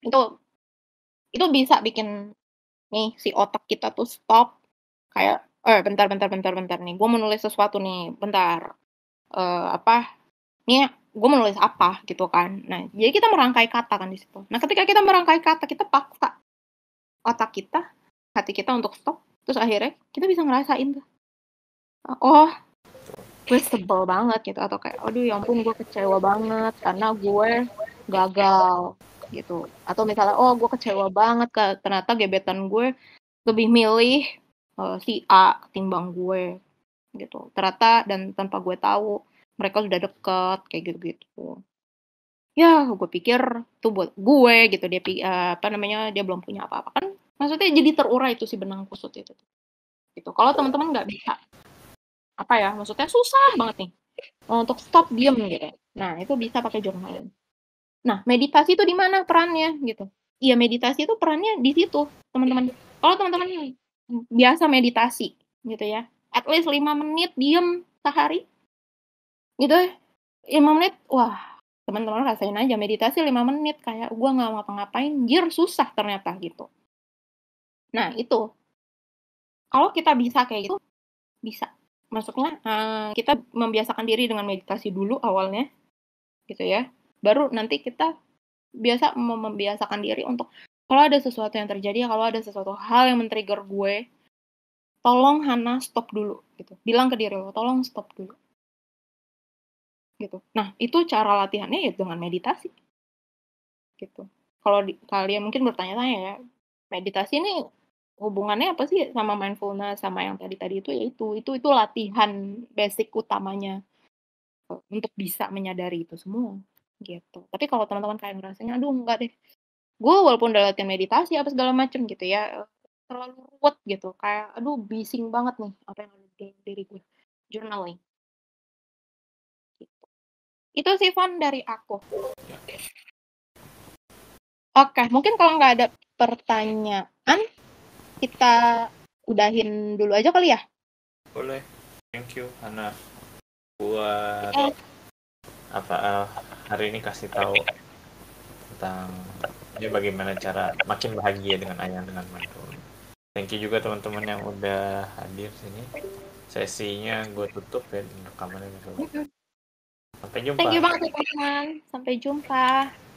itu itu bisa bikin nih si otak kita tuh stop kayak eh bentar bentar bentar bentar nih gue menulis sesuatu nih bentar uh, apa nih gue menulis apa gitu kan nah jadi kita merangkai kata kan di situ nah ketika kita merangkai kata kita paksa otak kita hati kita untuk stop terus akhirnya kita bisa ngerasain tuh oh gue sebel banget gitu atau kayak aduh ya ampun gue kecewa banget karena gue gagal gitu atau misalnya oh gue kecewa banget ke ternyata gebetan gue lebih milih uh, si A ketimbang gue gitu ternyata dan tanpa gue tahu mereka sudah deket kayak gitu gitu ya gue pikir tuh buat gue gitu dia uh, apa namanya dia belum punya apa-apa kan maksudnya jadi terurai itu si benang kusut itu gitu kalau teman-teman nggak bisa apa ya maksudnya susah banget nih eh, untuk stop diem gitu nah itu bisa pakai journaling nah meditasi itu di mana perannya gitu iya meditasi itu perannya di situ teman-teman kalau teman-teman biasa meditasi gitu ya at least lima menit diem sehari gitu ya 5 menit wah teman-teman rasain aja meditasi lima menit kayak gue nggak ngapa-ngapain jir susah ternyata gitu Nah, itu. Kalau kita bisa kayak gitu, bisa. Maksudnya, uh, kita membiasakan diri dengan meditasi dulu awalnya, gitu ya. Baru nanti kita biasa membiasakan diri untuk, kalau ada sesuatu yang terjadi, kalau ada sesuatu hal yang men-trigger gue, tolong Hana stop dulu, gitu. Bilang ke diri lo, tolong stop dulu. Gitu. Nah, itu cara latihannya ya dengan meditasi. Gitu. Kalau kalian mungkin bertanya-tanya ya, meditasi ini hubungannya apa sih sama mindfulness sama yang tadi tadi itu yaitu itu itu latihan basic utamanya untuk bisa menyadari itu semua gitu tapi kalau teman-teman kayak ngerasanya aduh enggak deh gue walaupun udah latihan meditasi apa segala macem gitu ya terlalu ruwet gitu kayak aduh bising banget nih apa yang ada di diri gue journaling gitu. itu sih fun dari aku ya. oke okay, mungkin kalau nggak ada pertanyaan kita udahin dulu aja kali ya? Boleh. Thank you, Hana. Buat eh. apa uh, hari ini kasih tahu tentang ya bagaimana cara makin bahagia dengan ayah dengan mantu. Thank you juga teman-teman yang udah hadir sini. Sesinya gue tutup ya rekamannya. Sampai jumpa. Thank you banget teman-teman. Sampai jumpa.